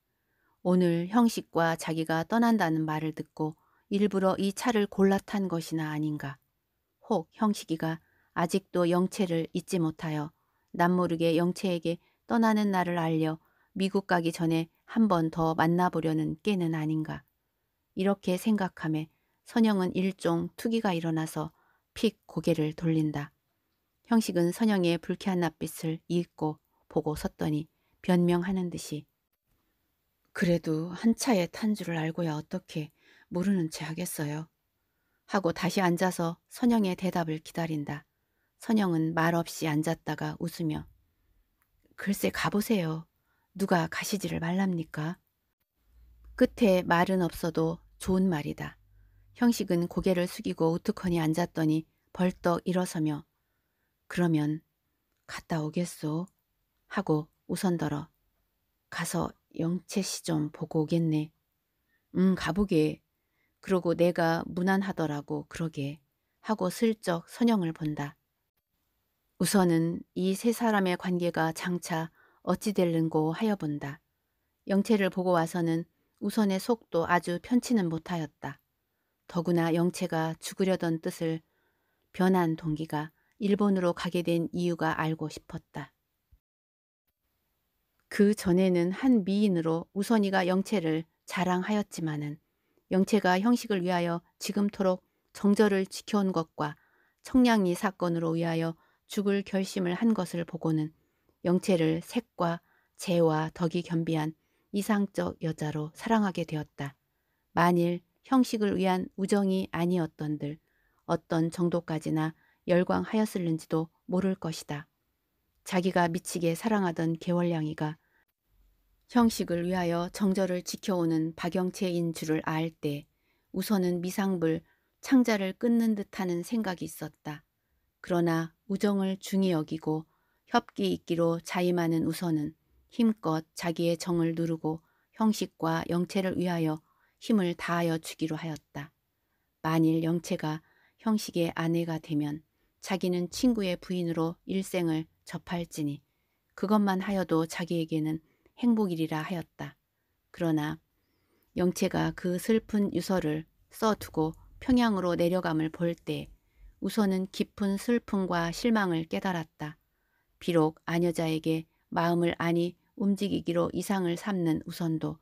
Speaker 1: 오늘 형식과 자기가 떠난다는 말을 듣고 일부러 이 차를 골라 탄 것이나 아닌가. 혹 형식이가 아직도 영채를 잊지 못하여 남모르게 영채에게 떠나는 날을 알려 미국 가기 전에 한 번 더 만나보려는 깨는 아닌가. 이렇게 생각함에 선영은 일종 투기가 일어나서 픽 고개를 돌린다. 형식은 선영의 불쾌한 낯빛을 읽고 보고 섰더니 변명하는 듯이 그래도 한 차에 탄 줄을 알고야 어떻게 모르는 채 하겠어요. 하고 다시 앉아서 선영의 대답을 기다린다. 선영은 말없이 앉았다가 웃으며 글쎄 가보세요. 누가 가시지를 말랍니까? 끝에 말은 없어도 좋은 말이다. 형식은 고개를 숙이고 우두커니 앉았더니 벌떡 일어서며 그러면 갔다 오겠소 하고 우선더러 가서 영채씨 좀 보고 오겠네. 응, 가보게. 그러고 내가 무난하더라고 그러게 하고 슬쩍 선영을 본다. 우선은 이 세 사람의 관계가 장차 어찌 될는고 하여 본다. 영채를 보고 와서는 우선의 속도 아주 편치는 못하였다. 더구나 영채가 죽으려던 뜻을 변한 동기가 일본으로 가게 된 이유가 알고 싶었다. 그 전에는 한 미인으로 우선이가 영체를 자랑하였지만은 영체가 형식을 위하여 지금토록 정절을 지켜온 것과 청량리 사건으로 의하여 죽을 결심을 한 것을 보고는 영체를 색과 재와 덕이 겸비한 이상적 여자로 사랑하게 되었다. 만일 형식을 위한 우정이 아니었던들 어떤 정도까지나 열광하였을는지도 모를 것이다. 자기가 미치게 사랑하던 개월량이가 형식을 위하여 정절을 지켜오는 박영채인 줄을 알 때 우선은 미상불 창자를 끊는 듯하는 생각이 있었다. 그러나 우정을 중히 여기고 협기 있기로 자임하는 우선은 힘껏 자기의 정을 누르고 형식과 영체를 위하여 힘을 다하여 주기로 하였다. 만일 영체가 형식의 아내가 되면 자기는 친구의 부인으로 일생을 접할지니 그것만 하여도 자기에게는 행복이리라 하였다. 그러나 영채가 그 슬픈 유서를 써두고 평양으로 내려감을 볼 때 우선은 깊은 슬픔과 실망을 깨달았다. 비록 아녀자에게 마음을 아니 움직이기로 이상을 삼는 우선도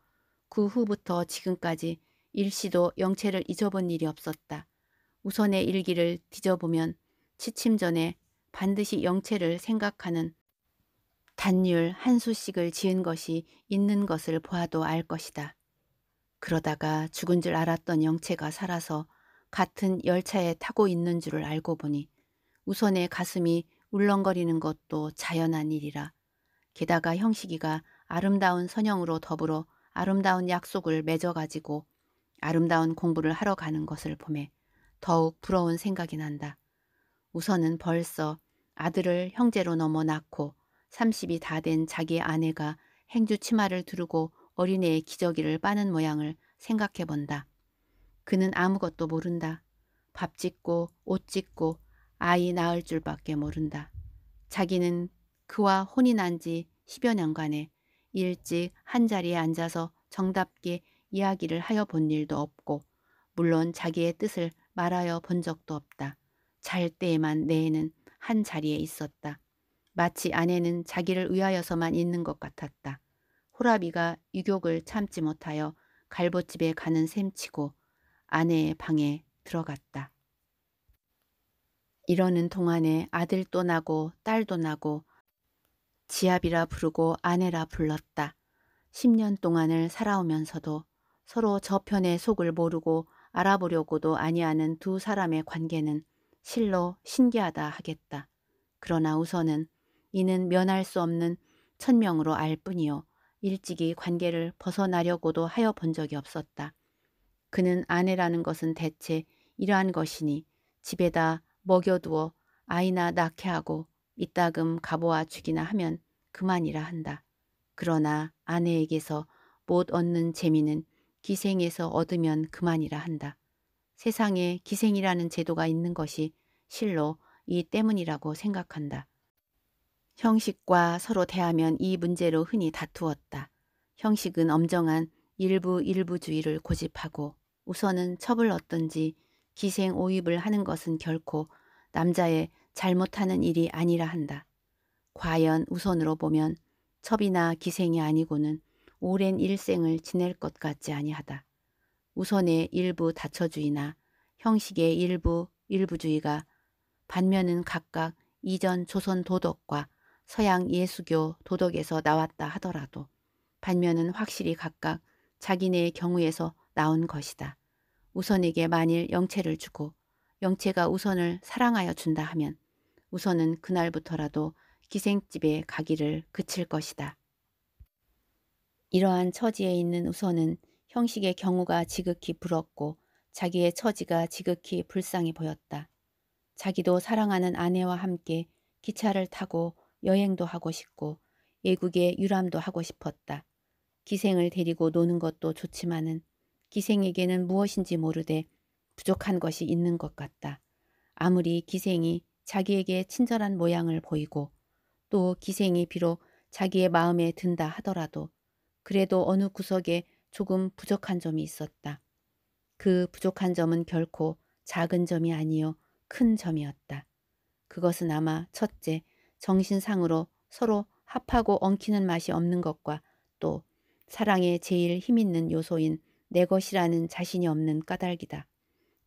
Speaker 1: 그 후부터 지금까지 일시도 영채를 잊어본 일이 없었다. 우선의 일기를 뒤져보면 취침 전에 반드시 영채를 생각하는 단율 한 수씩을 지은 것이 있는 것을 보아도 알 것이다. 그러다가 죽은 줄 알았던 영체가 살아서 같은 열차에 타고 있는 줄을 알고 보니 우선의 가슴이 울렁거리는 것도 자연한 일이라. 게다가 형식이가 아름다운 선형으로 더불어 아름다운 약속을 맺어가지고 아름다운 공부를 하러 가는 것을 보매 더욱 부러운 생각이 난다. 우선은 벌써 아들을 형제로 넘어 낳고 30이 다 된 자기의 아내가 행주 치마를 두르고 어린애의 기저귀를 빠는 모양을 생각해 본다. 그는 아무것도 모른다. 밥 짓고 옷 짓고 아이 낳을 줄밖에 모른다. 자기는 그와 혼이 난지 10여 년간에 일찍 한자리에 앉아서 정답게 이야기를 하여 본 일도 없고 물론 자기의 뜻을 말하여 본 적도 없다. 잘 때에만 내에는 한 자리에 있었다. 마치 아내는 자기를 위하여서만 있는 것 같았다. 호라비가 유격을 참지 못하여 갈보집에 가는 셈치고 아내의 방에 들어갔다. 이러는 동안에 아들도 나고 딸도 나고 지압이라 부르고 아내라 불렀다. 10년 동안을 살아오면서도 서로 저편의 속을 모르고 알아보려고도 아니하는 두 사람의 관계는 실로 신기하다 하겠다. 그러나 우선은 이는 면할 수 없는 천명으로 알 뿐이요. 일찍이 관계를 벗어나려고도 하여 본 적이 없었다. 그는 아내라는 것은 대체 이러한 것이니 집에다 먹여두어 아이나 낳게 하고 이따금 가보아 주기나 하면 그만이라 한다. 그러나 아내에게서 못 얻는 재미는 기생에서 얻으면 그만이라 한다. 세상에 기생이라는 제도가 있는 것이 실로 이 때문이라고 생각한다. 형식과 서로 대하면 이 문제로 흔히 다투었다. 형식은 엄정한 일부 일부주의를 고집하고 우선은 첩을 얻든지 기생 오입을 하는 것은 결코 남자의 잘못하는 일이 아니라 한다. 과연 우선으로 보면 첩이나 기생이 아니고는 오랜 일생을 지낼 것 같지 아니하다. 우선의 일부 다처주의나 형식의 일부 일부주의가 반면은 각각 이전 조선 도덕과 서양 예수교 도덕에서 나왔다 하더라도 반면은 확실히 각각 자기네의 경우에서 나온 것이다. 우선에게 만일 영체를 주고 영체가 우선을 사랑하여 준다 하면 우선은 그날부터라도 기생집에 가기를 그칠 것이다. 이러한 처지에 있는 우선은 형식의 경우가 지극히 부럽고 자기의 처지가 지극히 불쌍해 보였다. 자기도 사랑하는 아내와 함께 기차를 타고 여행도 하고 싶고 외국에 유람도 하고 싶었다. 기생을 데리고 노는 것도 좋지만은 기생에게는 무엇인지 모르되 부족한 것이 있는 것 같다. 아무리 기생이 자기에게 친절한 모양을 보이고 또 기생이 비록 자기의 마음에 든다 하더라도 그래도 어느 구석에 조금 부족한 점이 있었다. 그 부족한 점은 결코 작은 점이 아니요 큰 점이었다. 그것은 아마 첫째 정신상으로 서로 합하고 엉키는 맛이 없는 것과 또 사랑의 제일 힘있는 요소인 내 것이라는 자신이 없는 까닭이다.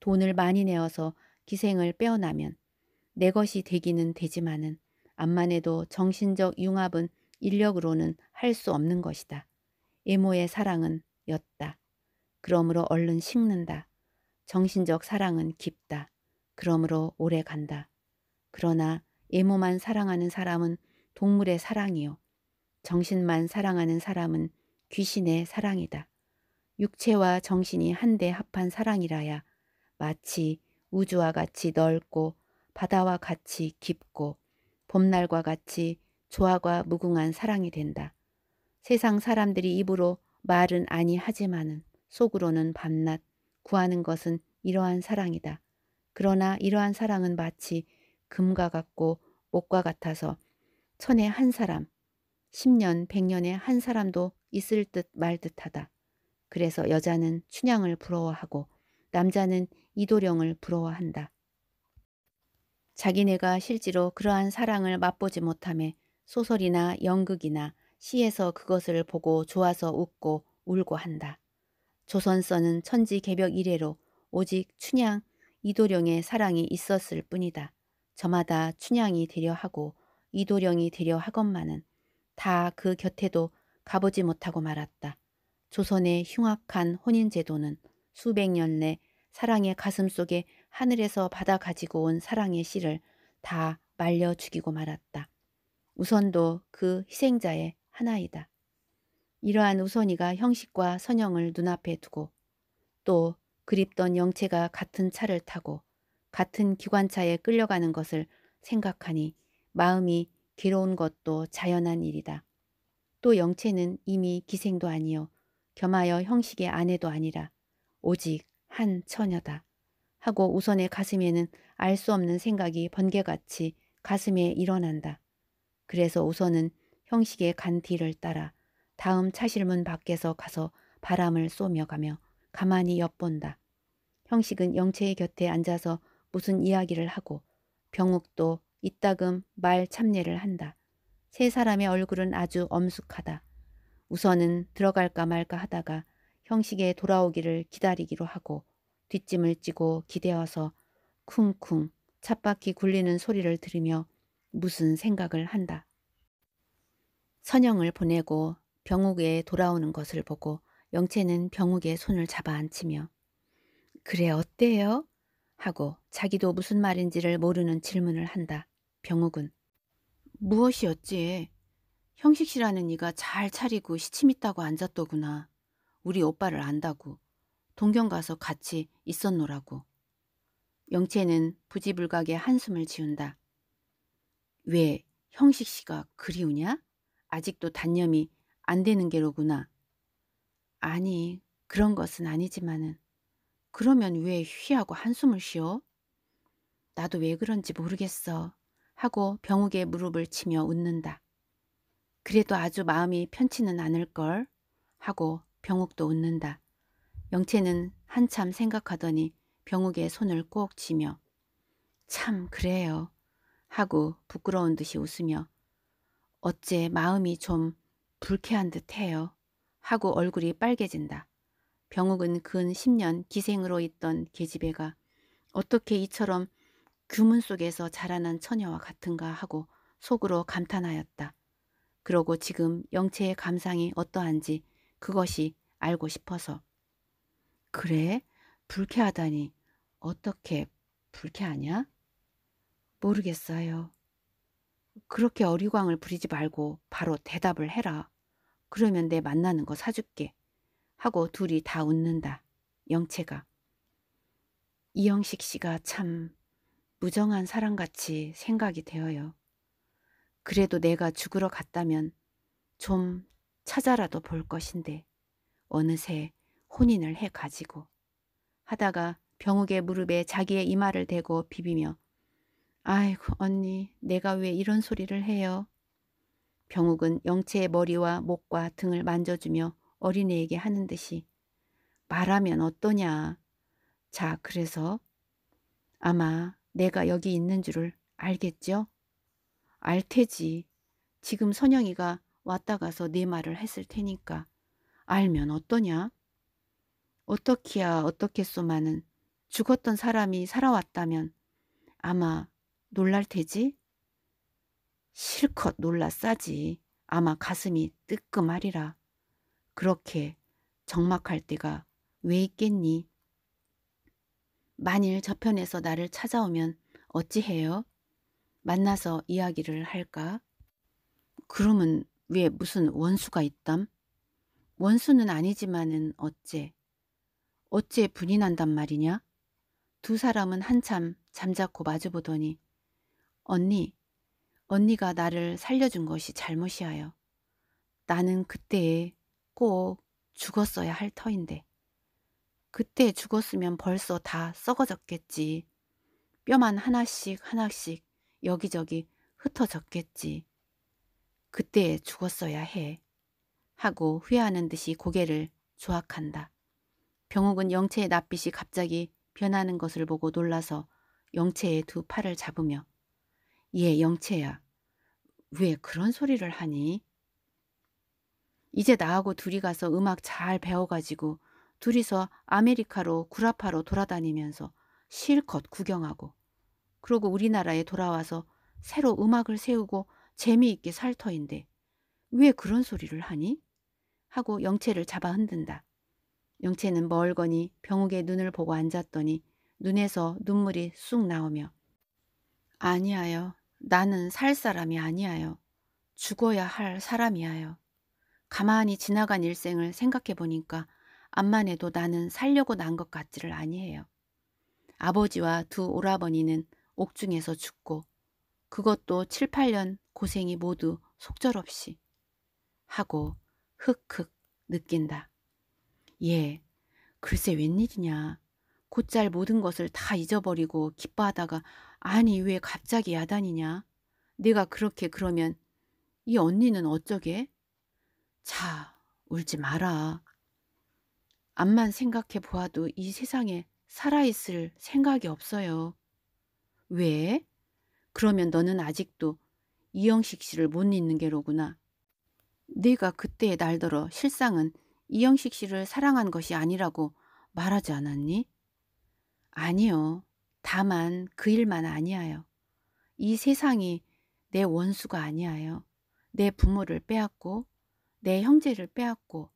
Speaker 1: 돈을 많이 내어서 기생을 빼어나면 내 것이 되기는 되지만은 암만 해도 정신적 융합은 인력으로는 할 수 없는 것이다. 애모의 사랑은 였다. 그러므로 얼른 식는다. 정신적 사랑은 깊다. 그러므로 오래 간다. 그러나 예모만 사랑하는 사람은 동물의 사랑이요. 정신만 사랑하는 사람은 귀신의 사랑이다. 육체와 정신이 한데 합한 사랑이라야 마치 우주와 같이 넓고 바다와 같이 깊고 봄날과 같이 조화가 무궁한 사랑이 된다. 세상 사람들이 입으로 말은 아니하지만은 속으로는 밤낮 구하는 것은 이러한 사랑이다. 그러나 이러한 사랑은 마치 금과 같고 옷과 같아서 천에 한 사람, 십년백년에한 사람도 있을 듯 말 듯하다. 그래서 여자는 춘향을 부러워하고 남자는 이도령을 부러워한다. 자기네가 실제로 그러한 사랑을 맛보지 못함에 소설이나 연극이나 시에서 그것을 보고 좋아서 웃고 울고 한다. 조선서는 천지 개벽 이래로 오직 춘향, 이도령의 사랑이 있었을 뿐이다. 저마다 춘향이 되려 하고 이도령이 되려 하건만은 다 그 곁에도 가보지 못하고 말았다. 조선의 흉악한 혼인제도는 수백 년 내 사랑의 가슴 속에 하늘에서 받아 가지고 온 사랑의 씨를 다 말려 죽이고 말았다. 우선도 그 희생자의 하나이다. 이러한 우선이가 형식과 선영을 눈앞에 두고 또 그립던 영채가 같은 차를 타고 같은 기관차에 끌려가는 것을 생각하니 마음이 괴로운 것도 자연한 일이다. 또 영체는 이미 기생도 아니요 겸하여 형식의 아내도 아니라 오직 한 처녀다. 하고 우선의 가슴에는 알 수 없는 생각이 번개같이 가슴에 일어난다. 그래서 우선은 형식의 간 뒤를 따라 다음 차실문 밖에서 가서 바람을 쏘며 가며 가만히 엿본다. 형식은 영체의 곁에 앉아서 무슨 이야기를 하고 병욱도 이따금 말 참례를 한다. 세 사람의 얼굴은 아주 엄숙하다. 우선은 들어갈까 말까 하다가 형식에 돌아오기를 기다리기로 하고 뒷짐을 찌고 기대어서 쿵쿵 찻바퀴 굴리는 소리를 들으며 무슨 생각을 한다. 선영을 보내고 병욱에 돌아오는 것을 보고 영채는 병욱의 손을 잡아 앉히며 그래 어때요? 하고 자기도 무슨 말인지를 모르는 질문을 한다. 병욱은 무엇이었지? 형식씨라는 네가 잘 차리고 시침 있다고 앉았더구나. 우리 오빠를 안다고. 동경 가서 같이 있었노라고. 영채는 부지불각에 한숨을 지운다. 왜 형식씨가 그리우냐? 아직도 단념이 안 되는 게로구나. 아니, 그런 것은 아니지만은 그러면 왜 휘하고 한숨을 쉬어? 나도 왜 그런지 모르겠어. 하고 병욱의 무릎을 치며 웃는다. 그래도 아주 마음이 편치는 않을걸. 하고 병욱도 웃는다. 영채는 한참 생각하더니 병욱의 손을 꼭치며참 그래요. 하고 부끄러운 듯이 웃으며 어째 마음이 좀 불쾌한 듯해요. 하고 얼굴이 빨개진다. 병욱은 근 10년 기생으로 있던 계집애가 어떻게 이처럼 규문 속에서 자라난 처녀와 같은가 하고 속으로 감탄하였다. 그러고 지금 영채의 감상이 어떠한지 그것이 알고 싶어서. 그래? 불쾌하다니. 어떻게 불쾌하냐? 모르겠어요. 그렇게 어리광을 부리지 말고 바로 대답을 해라. 그러면 내 만나는 거 사줄게. 하고 둘이 다 웃는다. 영채가. 이영식 씨가 참 무정한 사람같이 생각이 되어요. 그래도 내가 죽으러 갔다면 좀 찾아라도 볼 것인데 어느새 혼인을 해 가지고 하다가 병욱의 무릎에 자기의 이마를 대고 비비며 아이고 언니 내가 왜 이런 소리를 해요. 병욱은 영채의 머리와 목과 등을 만져주며 어린애에게 하는 듯이 말하면 어떠냐. 자, 그래서 아마 내가 여기 있는 줄을 알겠죠? 알 테지. 지금 선영이가 왔다 가서 내 네 말을 했을 테니까 알면 어떠냐? 어떻게야 어떻겠소마는 죽었던 사람이 살아왔다면 아마 놀랄 테지? 실컷 놀라 싸지. 아마 가슴이 뜨끔하리라. 그렇게 적막할 때가 왜 있겠니? 만일 저편에서 나를 찾아오면 어찌해요? 만나서 이야기를 할까? 그럼은 왜 무슨 원수가 있담? 원수는 아니지만은 어째? 어째 분이 난단 말이냐? 두 사람은 한참 잠자코 마주보더니 언니, 언니가 나를 살려준 것이 잘못이하여 나는 그때에 꼭 죽었어야 할 터인데. 그때 죽었으면 벌써 다 썩어졌겠지. 뼈만 하나씩 하나씩 여기저기 흩어졌겠지. 그때 죽었어야 해. 하고 후회하는 듯이 고개를 조악한다. 병욱은 영채의 낯빛이 갑자기 변하는 것을 보고 놀라서 영채의 두 팔을 잡으며 예, 영채야. 왜 그런 소리를 하니? 이제 나하고 둘이 가서 음악 잘 배워가지고 둘이서 아메리카로 구라파로 돌아다니면서 실컷 구경하고 그러고 우리나라에 돌아와서 새로 음악을 세우고 재미있게 살 터인데 왜 그런 소리를 하니? 하고 영채를 잡아 흔든다. 영채는 멀거니 병욱의 눈을 보고 앉았더니 눈에서 눈물이 쑥 나오며 아니하여 나는 살 사람이 아니하여 죽어야 할 사람이하여 가만히 지나간 일생을 생각해 보니까 암만 해도 나는 살려고 난 것 같지를 아니해요. 아버지와 두 오라버니는 옥중에서 죽고 그것도 7, 8년 고생이 모두 속절없이 하고 흑흑 느낀다. 예, 글쎄 웬일이냐. 곧잘 모든 것을 다 잊어버리고 기뻐하다가 아니 왜 갑자기 야단이냐. 네가 그렇게 그러면 이 언니는 어쩌게? 자, 울지 마라. 암만 생각해 보아도 이 세상에 살아있을 생각이 없어요. 왜? 그러면 너는 아직도 이영식 씨를 못 잊는 게로구나. 네가 그때의 날더러 실상은 이영식 씨를 사랑한 것이 아니라고 말하지 않았니? 아니요. 다만 그 일만 아니하여. 이 세상이 내 원수가 아니하여. 내 부모를 빼앗고 내 형제를 빼앗고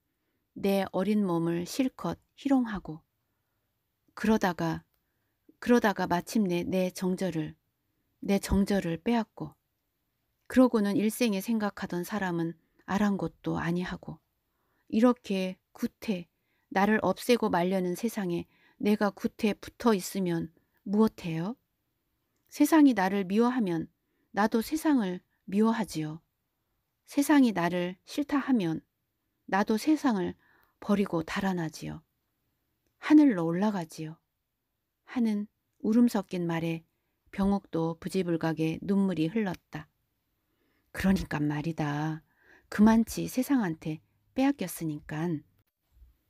Speaker 1: 내 어린 몸을 실컷 희롱하고 그러다가 그러다가 마침내 내 정절을 내 정절을 빼앗고 그러고는 일생에 생각하던 사람은 아랑곳도 아니하고 이렇게 구태 나를 없애고 말려는 세상에 내가 구태 붙어 있으면 무엇해요? 세상이 나를 미워하면 나도 세상을 미워하지요. 세상이 나를 싫다 하면 나도 세상을 버리고 달아나지요. 하늘로 올라가지요. 하는 울음 섞인 말에 병옥도 부지불각에 눈물이 흘렀다. 그러니까 말이다. 그만치 세상한테 빼앗겼으니깐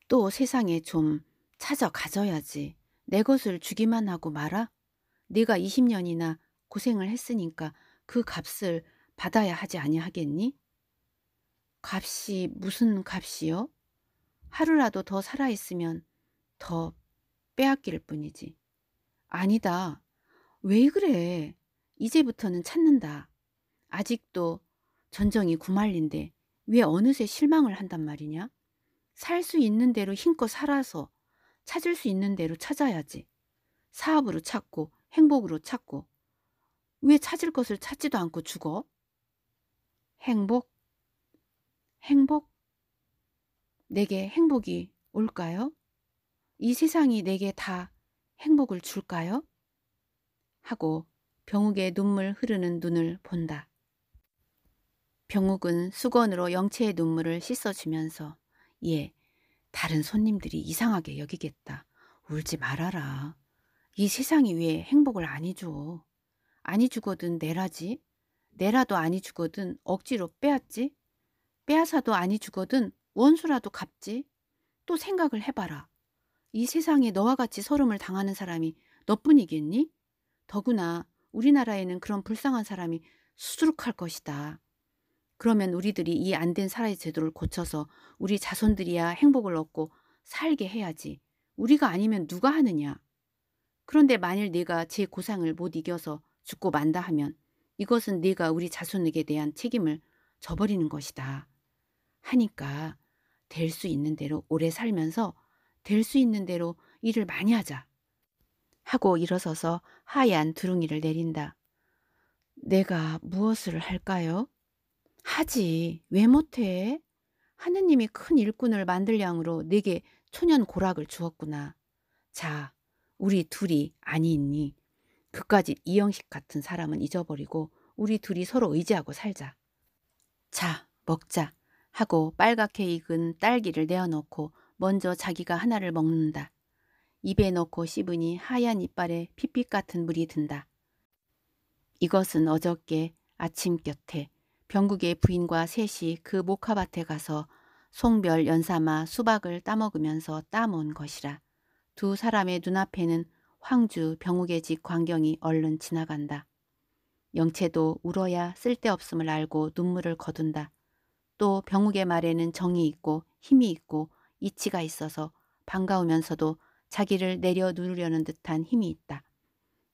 Speaker 1: 또 세상에 좀 찾아가져야지. 내 것을 주기만 하고 말아? 네가 20년이나 고생을 했으니까 그 값을 받아야 하지 아니하겠니? 값이 무슨 값이요? 하루라도 더 살아있으면 더 빼앗길 뿐이지. 아니다. 왜 그래? 이제부터는 찾는다. 아직도 전정이 구말린데 왜 어느새 실망을 한단 말이냐? 살 수 있는 대로 힘껏 살아서 찾을 수 있는 대로 찾아야지. 사업으로 찾고 행복으로 찾고 왜 찾을 것을 찾지도 않고 죽어? 행복? 행복? 내게 행복이 올까요? 이 세상이 내게 다 행복을 줄까요? 하고 병욱의 눈물 흐르는 눈을 본다. 병욱은 수건으로 영채의 눈물을 씻어주면서 예, 다른 손님들이 이상하게 여기겠다. 울지 말아라. 이 세상이 왜 행복을 아니 줘? 아니 주거든 내라지? 내라도 아니 주거든 억지로 빼앗지? 빼앗아도 아니 주거든 원수라도 갚지. 또 생각을 해봐라. 이 세상에 너와 같이 서름을 당하는 사람이 너뿐이겠니? 더구나 우리나라에는 그런 불쌍한 사람이 수두룩할 것이다. 그러면 우리들이 이 안된사라의 제도를 고쳐서 우리 자손들이야 행복을 얻고 살게 해야지. 우리가 아니면 누가 하느냐. 그런데 만일 네가 제 고상을 못 이겨서 죽고 만다 하면 이것은 네가 우리 자손에게 대한 책임을 져버리는 것이다. 하니까 될 수 있는 대로 오래 살면서 될 수 있는 대로 일을 많이 하자. 하고 일어서서 하얀 두릉이를 내린다. 내가 무엇을 할까요? 하지. 왜 못해? 하느님이 큰 일꾼을 만들 양으로 내게 초년 고락을 주었구나. 자, 우리 둘이 아니 있니? 그까지 이영식 같은 사람은 잊어버리고 우리 둘이 서로 의지하고 살자. 자, 먹자. 하고 빨갛게 익은 딸기를 내어놓고 먼저 자기가 하나를 먹는다. 입에 넣고 씹으니 하얀 이빨에 핏빛 같은 물이 든다. 이것은 어저께 아침 곁에 병국의 부인과 셋이 그 목화밭에 가서 송별 연삼아 수박을 따먹으면서 따몬 것이라. 두 사람의 눈앞에는 황주 병욱의 집 광경이 얼른 지나간다. 영채도 울어야 쓸데없음을 알고 눈물을 거둔다. 또 병욱의 말에는 정이 있고 힘이 있고 이치가 있어서 반가우면서도 자기를 내려 누르려는 듯한 힘이 있다.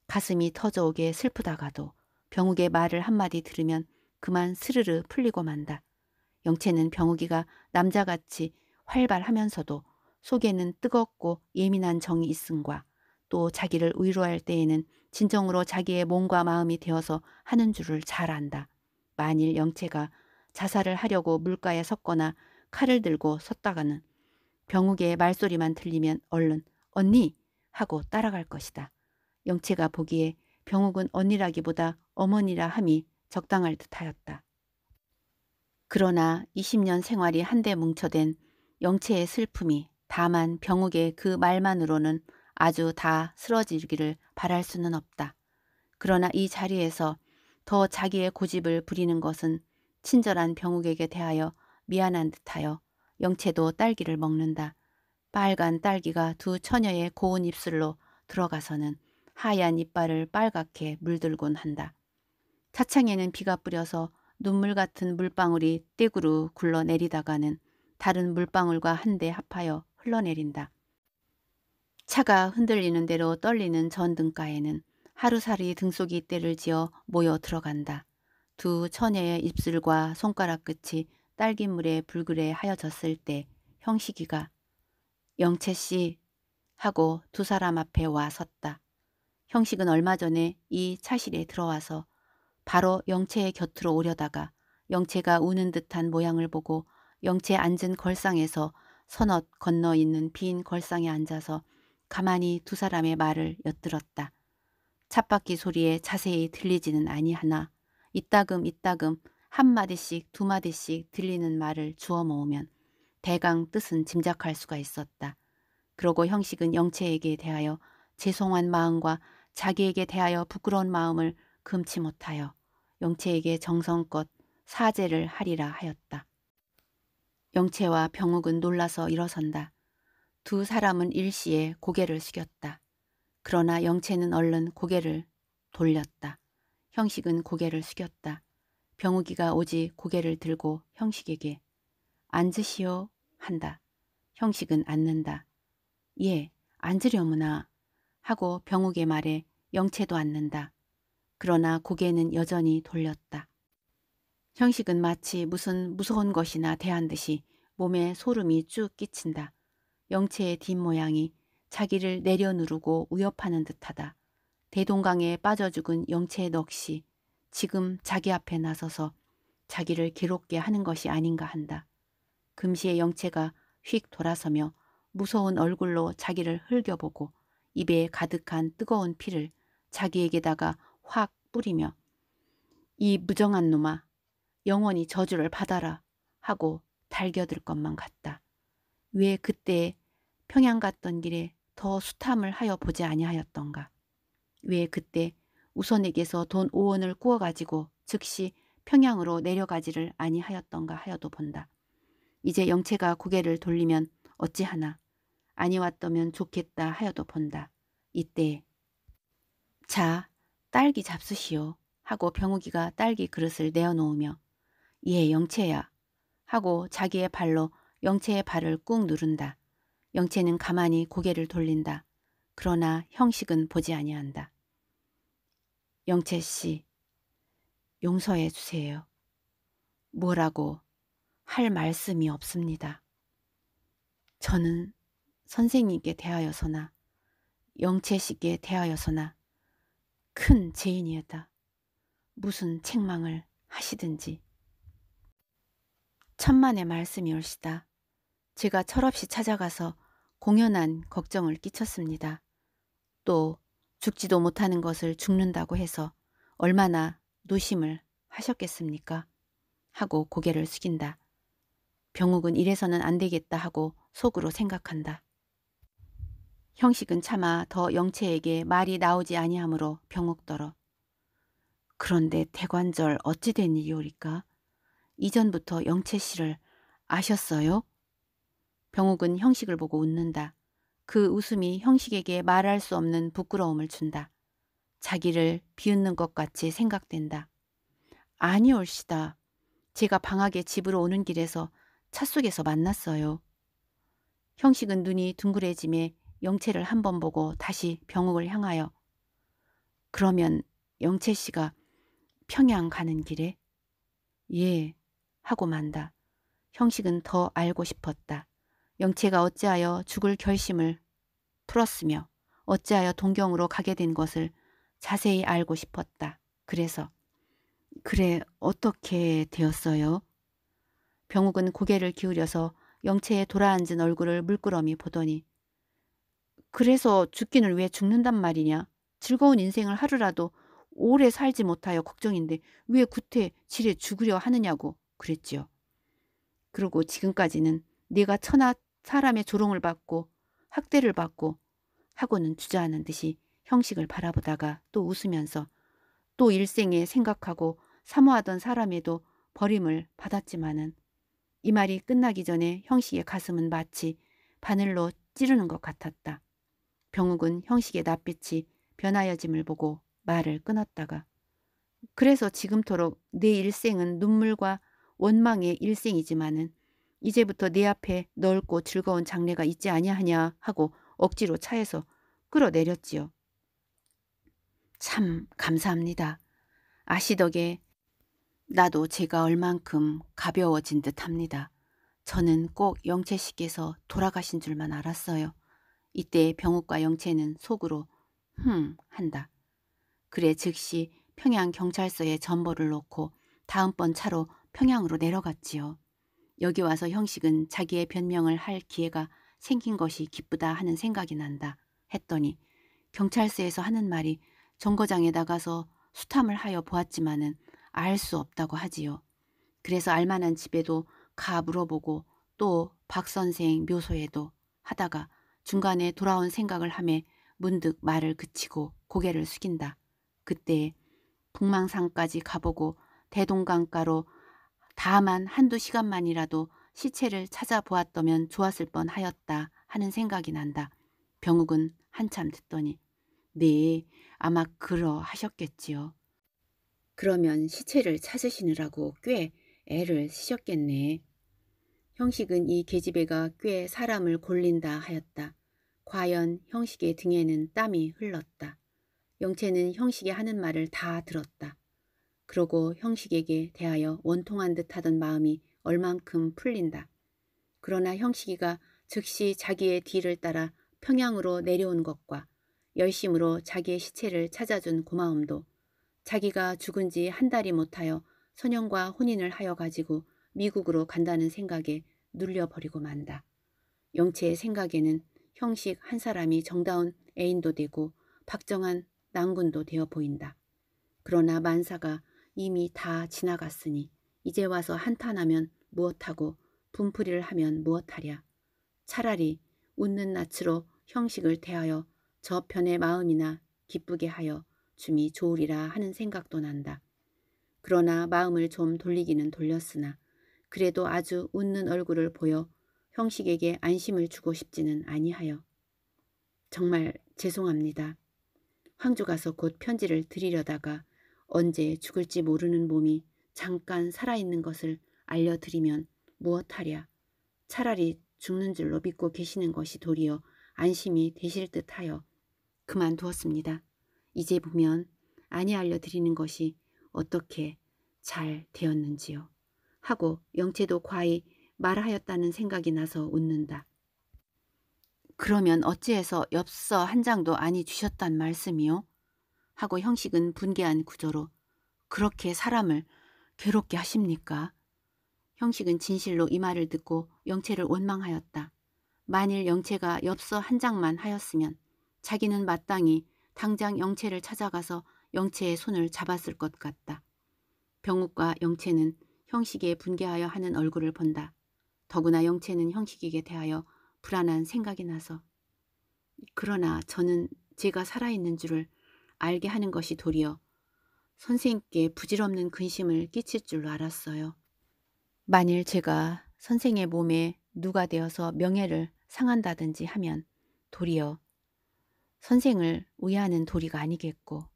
Speaker 1: 가슴이 터져오게 슬프다가도 병욱의 말을 한마디 들으면 그만 스르르 풀리고 만다. 영채는 병욱이가 남자같이 활발하면서도 속에는 뜨겁고 예민한 정이 있음과 또 자기를 위로할 때에는 진정으로 자기의 몸과 마음이 되어서 하는 줄을 잘 안다. 만일 영채가 자살을 하려고 물가에 섰거나 칼을 들고 섰다가는 병욱의 말소리만 들리면 얼른 언니 하고 따라갈 것이다. 영채가 보기에 병욱은 언니라기보다 어머니라 함이 적당할 듯하였다. 그러나 20년 생활이 한데 뭉쳐된 영채의 슬픔이 다만 병욱의 그 말만으로는 아주 다 쓰러지기를 바랄 수는 없다. 그러나 이 자리에서 더 자기의 고집을 부리는 것은 친절한 병욱에게 대하여 미안한 듯하여 영채도 딸기를 먹는다. 빨간 딸기가 두 처녀의 고운 입술로 들어가서는 하얀 이빨을 빨갛게 물들곤 한다. 차창에는 비가 뿌려서 눈물 같은 물방울이 띠구루 굴러내리다가는 다른 물방울과 한데 합하여 흘러내린다. 차가 흔들리는 대로 떨리는 전등가에는 하루살이 등속이 때를 지어 모여 들어간다. 두 처녀의 입술과 손가락 끝이 딸기물에 불그레 하여졌을 때 형식이가 영채씨 하고 두 사람 앞에 와 섰다. 형식은 얼마 전에 이 차실에 들어와서 바로 영채의 곁으로 오려다가 영채가 우는 듯한 모양을 보고 영채 앉은 걸상에서 선옷 건너 있는 빈 걸상에 앉아서 가만히 두 사람의 말을 엿들었다. 찻바퀴 소리에 자세히 들리지는 아니하나 이따금 이따금 한 마디씩 두 마디씩 들리는 말을 주워 모으면 대강 뜻은 짐작할 수가 있었다. 그러고 형식은 영채에게 대하여 죄송한 마음과 자기에게 대하여 부끄러운 마음을 금치 못하여 영채에게 정성껏 사죄를 하리라 하였다. 영채와 병욱은 놀라서 일어선다. 두 사람은 일시에 고개를 숙였다. 그러나 영채는 얼른 고개를 돌렸다. 형식은 고개를 숙였다. 병욱이가 오직 고개를 들고 형식에게 앉으시오 한다. 형식은 앉는다. 예, 앉으려무나 하고 병욱의 말에 영채도 앉는다. 그러나 고개는 여전히 돌렸다. 형식은 마치 무슨 무서운 것이나 대한 듯이 몸에 소름이 쭉 끼친다. 영채의 뒷모양이 자기를 내려누르고 위협하는 듯하다. 대동강에 빠져 죽은 영체 넋이 지금 자기 앞에 나서서 자기를 괴롭게 하는 것이 아닌가 한다. 금시의 영체가 휙 돌아서며 무서운 얼굴로 자기를 흘겨보고 입에 가득한 뜨거운 피를 자기에게다가 확 뿌리며 이 무정한 놈아 영원히 저주를 받아라 하고 달겨들 것만 같다. 왜 그때 평양 갔던 길에 더 수탐을 하여 보지 아니하였던가. 왜 그때 우선에게서 돈 5원을 구워가지고 즉시 평양으로 내려가지를 아니하였던가 하여도 본다. 이제 영채가 고개를 돌리면 어찌하나 아니왔더면 좋겠다 하여도 본다. 이때 자 딸기 잡수시오 하고 병욱이가 딸기 그릇을 내어놓으며 예 영채야 하고 자기의 발로 영채의 발을 꾹 누른다. 영채는 가만히 고개를 돌린다. 그러나 형식은 보지 아니한다. 영채 씨, 용서해 주세요. 뭐라고 할 말씀이 없습니다. 저는 선생님께 대하여서나 영채 씨께 대하여서나 큰 죄인이었다. 무슨 책망을 하시든지. 천만의 말씀이올시다. 제가 철없이 찾아가서 공연한 걱정을 끼쳤습니다. 또 죽지도 못하는 것을 죽는다고 해서 얼마나 노심을 하셨겠습니까? 하고 고개를 숙인다. 병욱은 이래서는 안 되겠다 하고 속으로 생각한다. 형식은 차마 더 영채에게 말이 나오지 아니하므로 병욱더러 그런데 대관절 어찌 된 일이오리까? 이전부터 영채 씨를 아셨어요? 병욱은 형식을 보고 웃는다. 그 웃음이 형식에게 말할 수 없는 부끄러움을 준다. 자기를 비웃는 것 같이 생각된다. 아니올시다. 제가 방학에 집으로 오는 길에서 차 속에서 만났어요. 형식은 눈이 둥그레짐에 영채를 한 번 보고 다시 병욱을 향하여 그러면 영채 씨가 평양 가는 길에 예 하고 만다. 형식은 더 알고 싶었다. 영채가 어찌하여 죽을 결심을 풀었으며 어찌하여 동경으로 가게 된 것을 자세히 알고 싶었다. 그래서 그래 어떻게 되었어요? 병욱은 고개를 기울여서 영채의 돌아앉은 얼굴을 물끄러미 보더니 그래서 죽기는 왜 죽는단 말이냐? 즐거운 인생을 하루라도 오래 살지 못하여 걱정인데 왜 구태 지레 죽으려 하느냐고 그랬지요. 그리고 지금까지는 네가 천하 사람의 조롱을 받고 학대를 받고 하고는 주저하는 듯이 형식을 바라보다가 또 웃으면서 또 일생에 생각하고 사모하던 사람에도 버림을 받았지만은 이 말이 끝나기 전에 형식의 가슴은 마치 바늘로 찌르는 것 같았다. 병욱은 형식의 낯빛이 변하여짐을 보고 말을 끊었다가 그래서 지금토록 내 일생은 눈물과 원망의 일생이지만은 이제부터 네 앞에 넓고 즐거운 장래가 있지 아니하냐 하고 억지로 차에서 끌어내렸지요. 참 감사합니다. 아시덕에 나도 제가 얼만큼 가벼워진 듯합니다. 저는 꼭 영채 씨께서 돌아가신 줄만 알았어요. 이때 병욱과 영채는 속으로 흠 한다. 그래 즉시 평양 경찰서에 전보를 놓고 다음번 차로 평양으로 내려갔지요. 여기 와서 형식은 자기의 변명을 할 기회가 생긴 것이 기쁘다 하는 생각이 난다 했더니 경찰서에서 하는 말이 정거장에 나가서 수탐을 하여 보았지만은 알 수 없다고 하지요. 그래서 알만한 집에도 가 물어보고 또 박선생 묘소에도 하다가 중간에 돌아온 생각을 하며 문득 말을 그치고 고개를 숙인다. 그때 북망산까지 가보고 대동강가로 다만 한두 시간만이라도 시체를 찾아보았더면 좋았을 뻔하였다 하는 생각이 난다. 병욱은 한참 듣더니 네, 아마 그러 하셨겠지요. 그러면 시체를 찾으시느라고 꽤 애를 쓰셨겠네. 형식은 이 계집애가 꽤 사람을 골린다 하였다. 과연 형식의 등에는 땀이 흘렀다. 영채는 형식이 하는 말을 다 들었다. 그러고 형식에게 대하여 원통한 듯하던 마음이 얼만큼 풀린다. 그러나 형식이가 즉시 자기의 뒤를 따라 평양으로 내려온 것과 열심으로 자기의 시체를 찾아준 고마움도 자기가 죽은 지 한 달이 못하여 선영과 혼인을 하여 가지고 미국으로 간다는 생각에 눌려버리고 만다. 영채의 생각에는 형식 한 사람이 정다운 애인도 되고 박정한 난군도 되어 보인다. 그러나 만사가 이미 다 지나갔으니 이제 와서 한탄하면 무엇하고 분풀이를 하면 무엇하랴. 차라리 웃는 낯으로 형식을 대하여 저편의 마음이나 기쁘게 하여 춤이 좋으리라 하는 생각도 난다. 그러나 마음을 좀 돌리기는 돌렸으나 그래도 아주 웃는 얼굴을 보여 형식에게 안심을 주고 싶지는 아니하여 정말 죄송합니다. 황주 가서 곧 편지를 드리려다가 언제 죽을지 모르는 몸이 잠깐 살아있는 것을 알려드리면 무엇하랴. 차라리 죽는 줄로 믿고 계시는 것이 도리어 안심이 되실 듯하여 그만두었습니다. 이제 보면 아니 알려드리는 것이 어떻게 잘 되었는지요. 하고 영채도 과히 말하였다는 생각이 나서 웃는다. 그러면 어찌해서 엽서 한 장도 아니 주셨단 말씀이요? 하고 형식은 분개한 구조로 그렇게 사람을 괴롭게 하십니까? 형식은 진실로 이 말을 듣고 영채를 원망하였다. 만일 영채가 엽서 한 장만 하였으면 자기는 마땅히 당장 영채를 찾아가서 영채의 손을 잡았을 것 같다. 병욱과 영채는 형식에 분개하여 하는 얼굴을 본다. 더구나 영채는 형식에게 대하여 불안한 생각이 나서 그러나 저는 제가 살아있는 줄을 알게 하는 것이 도리어 선생께 님 부질없는 근심을 끼칠 줄로 알았어요. 만일 제가 선생의 몸에 누가 되어서 명예를 상한다든지 하면 도리어 선생을 우애하는 도리가 아니겠고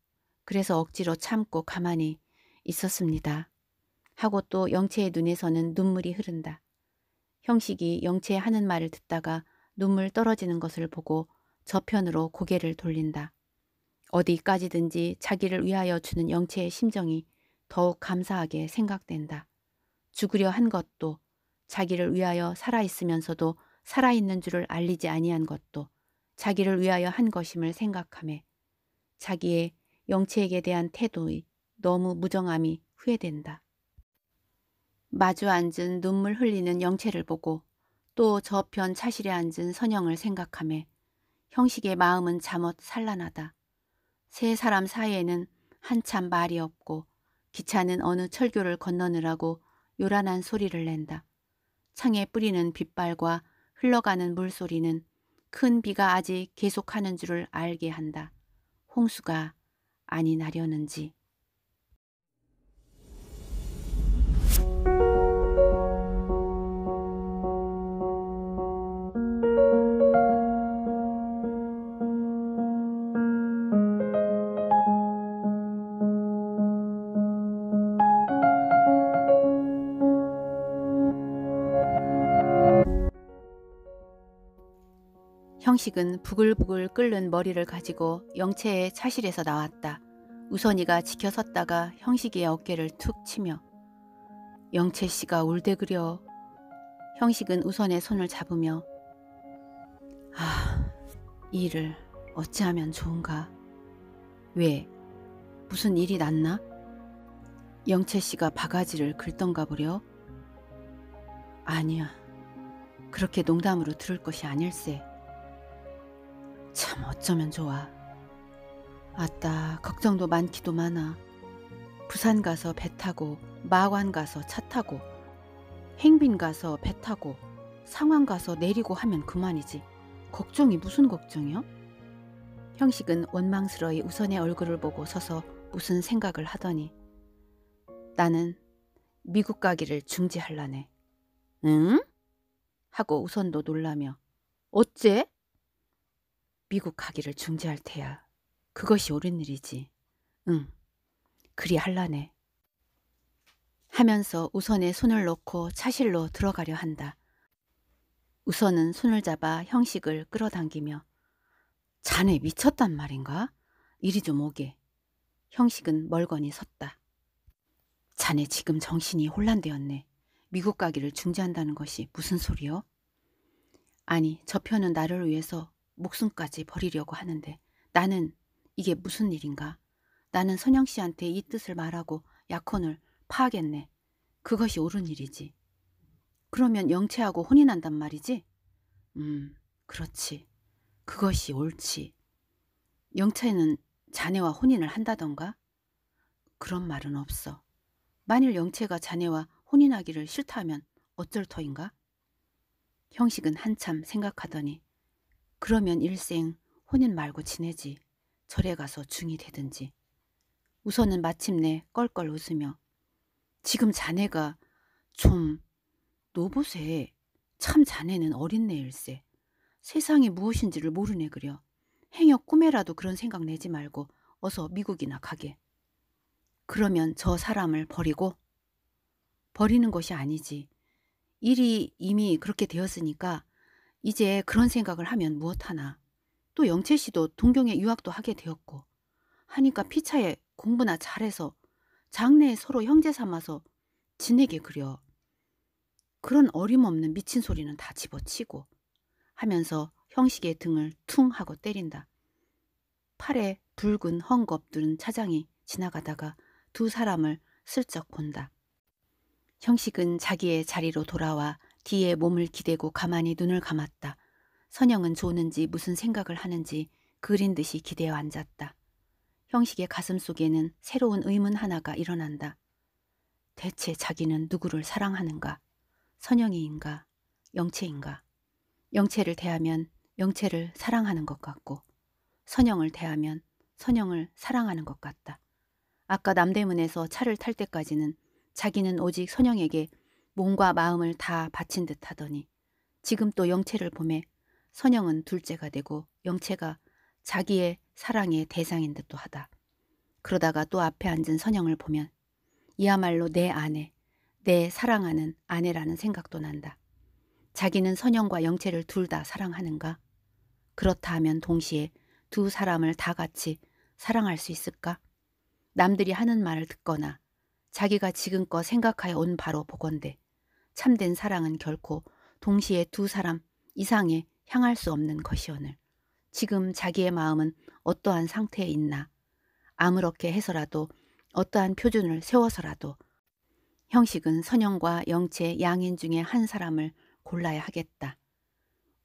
Speaker 1: 그래서 억지로 참고 가만히 있었습니다. 하고 또 영채의 눈에서는 눈물이 흐른다. 형식이 영채의 하는 말을 듣다가 눈물 떨어지는 것을 보고 저편으로 고개를 돌린다. 어디까지든지 자기를 위하여 주는 영체의 심정이 더욱 감사하게 생각된다. 죽으려 한 것도 자기를 위하여 살아있으면서도 살아있는 줄을 알리지 아니한 것도 자기를 위하여 한 것임을 생각함에 자기의 영체에게 대한 태도의 너무 무정함이 후회된다. 마주 앉은 눈물 흘리는 영체를 보고 또 저편 차실에 앉은 선영을 생각함에 형식의 마음은 잠옷 산란하다. 세 사람 사이에는 한참 말이 없고 기차는 어느 철교를 건너느라고 요란한 소리를 낸다. 창에 뿌리는 빗발과 흘러가는 물소리는 큰 비가 아직 계속하는 줄을 알게 한다. 홍수가 아니 나려는지. 형식은 부글부글 끓는 머리를 가지고 영채의 차실에서 나왔다. 우선이가 지켜섰다가 형식의 어깨를 툭 치며 영채 씨가 울대그려 형식은 우선의 손을 잡으며 아, 일을 어찌하면 좋은가? 왜? 무슨 일이 났나? 영채 씨가 바가지를 긁던가 보려? 아니야. 그렇게 농담으로 들을 것이 아닐세. 참 어쩌면 좋아. 아따, 걱정도 많기도 많아. 부산 가서 배 타고, 마관 가서 차 타고, 행빈 가서 배 타고, 상황 가서 내리고 하면 그만이지. 걱정이 무슨 걱정이요? 형식은 원망스러이 우선의 얼굴을 보고 서서 무슨 생각을 하더니 나는 미국 가기를 중지할라네. 응? 하고 우선도 놀라며 어째? 미국 가기를 중재할 테야. 그것이 옳은 일이지. 응, 그리 할라네. 하면서 우선에 손을 넣고 차실로 들어가려 한다. 우선은 손을 잡아 형식을 끌어당기며 자네 미쳤단 말인가? 이리 좀 오게. 형식은 멀거니 섰다. 자네 지금 정신이 혼란되었네. 미국 가기를 중재한다는 것이 무슨 소리요? 아니, 저편은 나를 위해서 목숨까지 버리려고 하는데 나는 이게 무슨 일인가? 나는 선영 씨한테 이 뜻을 말하고 약혼을 파하겠네. 그것이 옳은 일이지. 그러면 영채하고 혼인한단 말이지? 음, 그렇지. 그것이 옳지. 영채는 자네와 혼인을 한다던가? 그런 말은 없어. 만일 영채가 자네와 혼인하기를 싫다면 어쩔 터인가? 형식은 한참 생각하더니 그러면 일생 혼인 말고 지내지. 절에 가서 중이 되든지. 우선은 마침내 껄껄 웃으며 지금 자네가 좀 노보세. 참 자네는 어린네 일세. 세상이 무엇인지를 모르네 그려. 행여 꿈에라도 그런 생각 내지 말고 어서 미국이나 가게. 그러면 저 사람을 버리고? 버리는 것이 아니지. 일이 이미 그렇게 되었으니까 이제 그런 생각을 하면 무엇하나. 또 영채 씨도 동경에 유학도 하게 되었고 하니까 피차에 공부나 잘해서 장래에 서로 형제 삼아서 지내게 그려. 그런 어림없는 미친 소리는 다 집어치고 하면서 형식의 등을 퉁 하고 때린다. 팔에 붉은 헝겊 두른 차장이 지나가다가 두 사람을 슬쩍 본다. 형식은 자기의 자리로 돌아와 뒤에 몸을 기대고 가만히 눈을 감았다. 선영은 조는지 무슨 생각을 하는지 그린 듯이 기대어 앉았다. 형식의 가슴 속에는 새로운 의문 하나가 일어난다. 대체 자기는 누구를 사랑하는가? 선영이인가? 영채인가? 영채를 대하면 영채를 사랑하는 것 같고 선영을 대하면 선영을 사랑하는 것 같다. 아까 남대문에서 차를 탈 때까지는 자기는 오직 선영에게 몸과 마음을 다 바친 듯 하더니 지금 또 영채를 보매 선영은 둘째가 되고 영채가 자기의 사랑의 대상인 듯도 하다. 그러다가 또 앞에 앉은 선영을 보면 이야말로 내 아내, 내 사랑하는 아내라는 생각도 난다. 자기는 선영과 영채를 둘 다 사랑하는가? 그렇다 하면 동시에 두 사람을 다 같이 사랑할 수 있을까? 남들이 하는 말을 듣거나 자기가 지금껏 생각하여 온 바로 보건대 참된 사랑은 결코 동시에 두 사람 이상에 향할 수 없는 것이오늘 지금 자기의 마음은 어떠한 상태에 있나 아무렇게 해서라도 어떠한 표준을 세워서라도 형식은 선영과 영채 양인 중에 한 사람을 골라야 하겠다.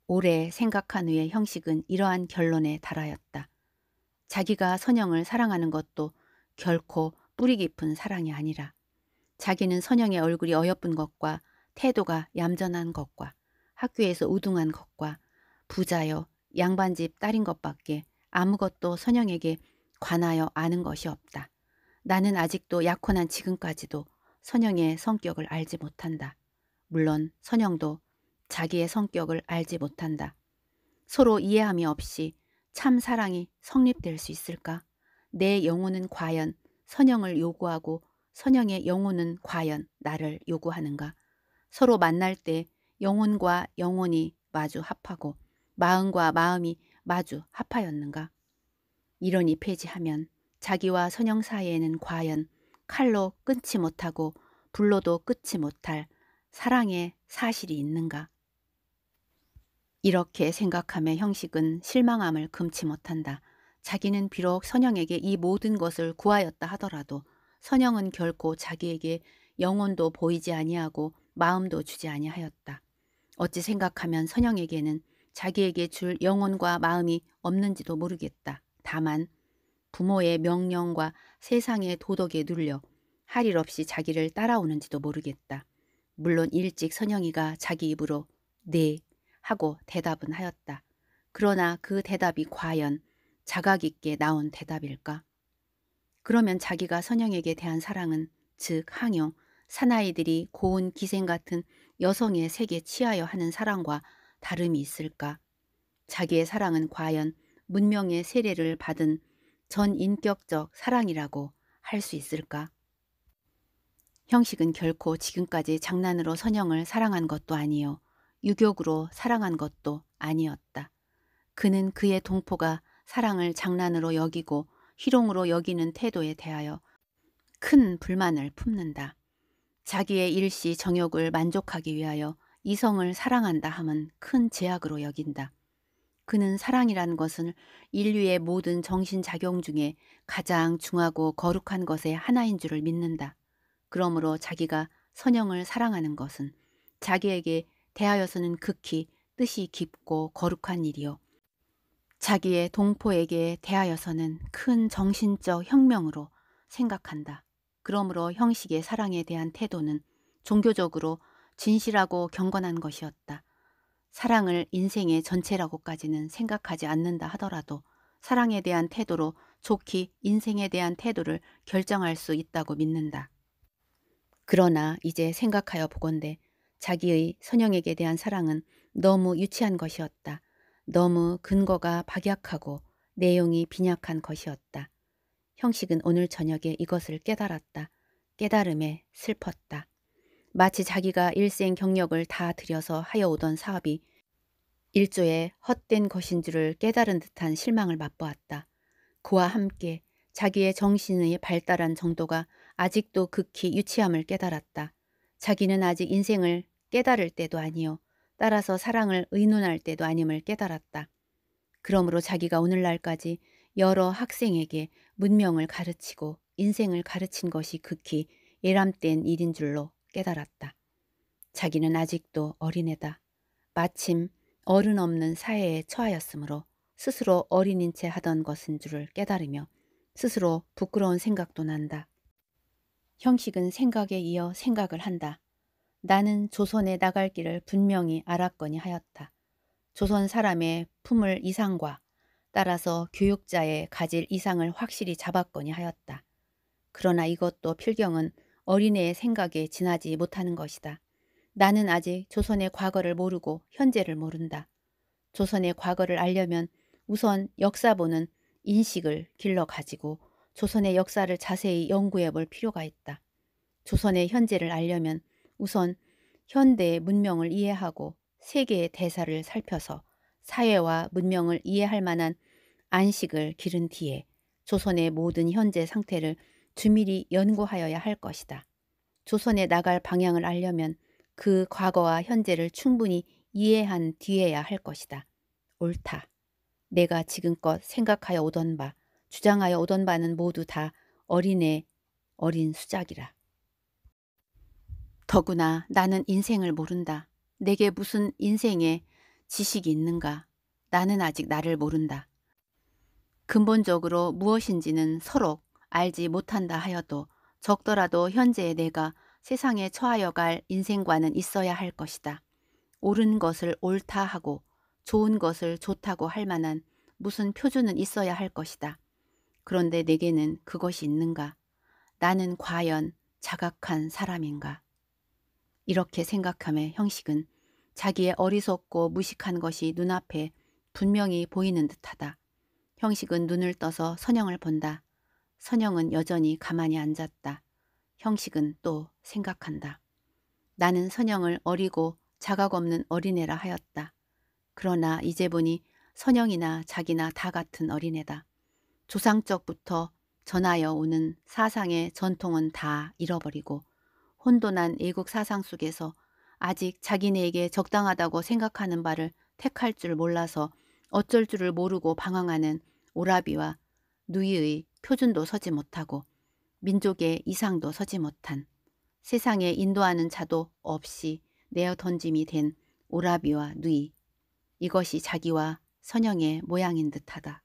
Speaker 1: 오래 생각한 후에 형식은 이러한 결론에 달하였다. 자기가 선영을 사랑하는 것도 결코 뿌리 깊은 사랑이 아니라 자기는 선영의 얼굴이 어여쁜 것과 태도가 얌전한 것과 학교에서 우등한 것과 부자여 양반집 딸인 것밖에 아무것도 선영에게 관하여 아는 것이 없다. 나는 아직도 약혼한 지금까지도 선영의 성격을 알지 못한다. 물론 선영도 자기의 성격을 알지 못한다. 서로 이해함이 없이 참 사랑이 성립될 수 있을까? 내 영혼은 과연 선영을 요구하고 선영의 영혼은 과연 나를 요구하는가? 서로 만날 때 영혼과 영혼이 마주 합하고 마음과 마음이 마주 합하였는가? 이러니 폐지하면 자기와 선영 사이에는 과연 칼로 끊지 못하고 불로도 끊지 못할 사랑의 사실이 있는가? 이렇게 생각하며 형식은 실망함을 금치 못한다. 자기는 비록 선영에게 이 모든 것을 구하였다 하더라도 선영은 결코 자기에게 영혼도 보이지 아니하고 마음도 주지 아니하였다. 어찌 생각하면 선영에게는 자기에게 줄 영혼과 마음이 없는지도 모르겠다. 다만 부모의 명령과 세상의 도덕에 눌려 할 일 없이 자기를 따라오는지도 모르겠다. 물론 일찍 선영이가 자기 입으로 네 하고 대답은 하였다. 그러나 그 대답이 과연 자각 있게 나온 대답일까? 그러면 자기가 선영에게 대한 사랑은 즉 항영 사나이들이 고운 기생 같은 여성의 색에 취하여 하는 사랑과 다름이 있을까? 자기의 사랑은 과연 문명의 세례를 받은 전인격적 사랑이라고 할 수 있을까? 형식은 결코 지금까지 장난으로 선영을 사랑한 것도 아니요. 유격으로 사랑한 것도 아니었다. 그는 그의 동포가 사랑을 장난으로 여기고 희롱으로 여기는 태도에 대하여 큰 불만을 품는다. 자기의 일시 정욕을 만족하기 위하여 이성을 사랑한다 함은 큰 제약으로 여긴다. 그는 사랑이란 것은 인류의 모든 정신작용 중에 가장 중하고 거룩한 것의 하나인 줄을 믿는다. 그러므로 자기가 선영을 사랑하는 것은 자기에게 대하여서는 극히 뜻이 깊고 거룩한 일이요. 자기의 동포에게 대하여서는 큰 정신적 혁명으로 생각한다. 그러므로 형식의 사랑에 대한 태도는 종교적으로 진실하고 경건한 것이었다. 사랑을 인생의 전체라고까지는 생각하지 않는다 하더라도 사랑에 대한 태도로 좋기 인생에 대한 태도를 결정할 수 있다고 믿는다. 그러나 이제 생각하여 보건대 자기의 선영에게 대한 사랑은 너무 유치한 것이었다. 너무 근거가 박약하고 내용이 빈약한 것이었다. 형식은 오늘 저녁에 이것을 깨달았다. 깨달음에 슬펐다. 마치 자기가 일생 경력을 다 들여서 하여오던 사업이 일조의 헛된 것인 줄을 깨달은 듯한 실망을 맛보았다. 그와 함께 자기의 정신의 발달한 정도가 아직도 극히 유치함을 깨달았다. 자기는 아직 인생을 깨달을 때도 아니요. 따라서 사랑을 의논할 때도 아님을 깨달았다. 그러므로 자기가 오늘날까지 여러 학생에게 문명을 가르치고 인생을 가르친 것이 극히 예람된 일인 줄로 깨달았다. 자기는 아직도 어린애다. 마침 어른 없는 사회에 처하였으므로 스스로 어린인 채 하던 것인 줄을 깨달으며 스스로 부끄러운 생각도 난다. 형식은 생각에 이어 생각을 한다. 나는 조선에 나갈 길을 분명히 알았거니 하였다. 조선 사람의 품을 이상과 따라서 교육자의 가질 이상을 확실히 잡았거니 하였다. 그러나 이것도 필경은 어린애의 생각에 지나지 못하는 것이다. 나는 아직 조선의 과거를 모르고 현재를 모른다. 조선의 과거를 알려면 우선 역사보는 인식을 길러가지고 조선의 역사를 자세히 연구해 볼 필요가 있다. 조선의 현재를 알려면 우선 현대의 문명을 이해하고 세계의 대사를 살펴서 사회와 문명을 이해할 만한 안식을 기른 뒤에 조선의 모든 현재 상태를 주밀히 연구하여야 할 것이다. 조선에 나갈 방향을 알려면 그 과거와 현재를 충분히 이해한 뒤에야 할 것이다. 옳다. 내가 지금껏 생각하여 오던 바, 주장하여 오던 바는 모두 다 어린애, 어린 수작이라. 더구나 나는 인생을 모른다. 내게 무슨 인생에 지식이 있는가. 나는 아직 나를 모른다. 근본적으로 무엇인지는 서로 알지 못한다 하여도 적더라도 현재의 내가 세상에 처하여 갈 인생과는 있어야 할 것이다. 옳은 것을 옳다 하고 좋은 것을 좋다고 할 만한 무슨 표준은 있어야 할 것이다. 그런데 내게는 그것이 있는가? 나는 과연 자각한 사람인가? 이렇게 생각함의 형식은 자기의 어리석고 무식한 것이 눈앞에 분명히 보이는 듯하다. 형식은 눈을 떠서 선영을 본다. 선영은 여전히 가만히 앉았다. 형식은 또 생각한다. 나는 선영을 어리고 자각 없는 어린애라 하였다. 그러나 이제 보니 선영이나 자기나 다 같은 어린애다. 조상적부터 전하여 오는 사상의 전통은 다 잃어버리고 혼돈한 애국 사상 속에서 아직 자기네에게 적당하다고 생각하는 바를 택할 줄 몰라서 어쩔 줄을 모르고 방황하는 오라비와 누이의 표준도 서지 못하고 민족의 이상도 서지 못한 세상에 인도하는 자도 없이 내어 던짐이 된 오라비와 누이. 이것이 자기와 선영의 모양인 듯하다.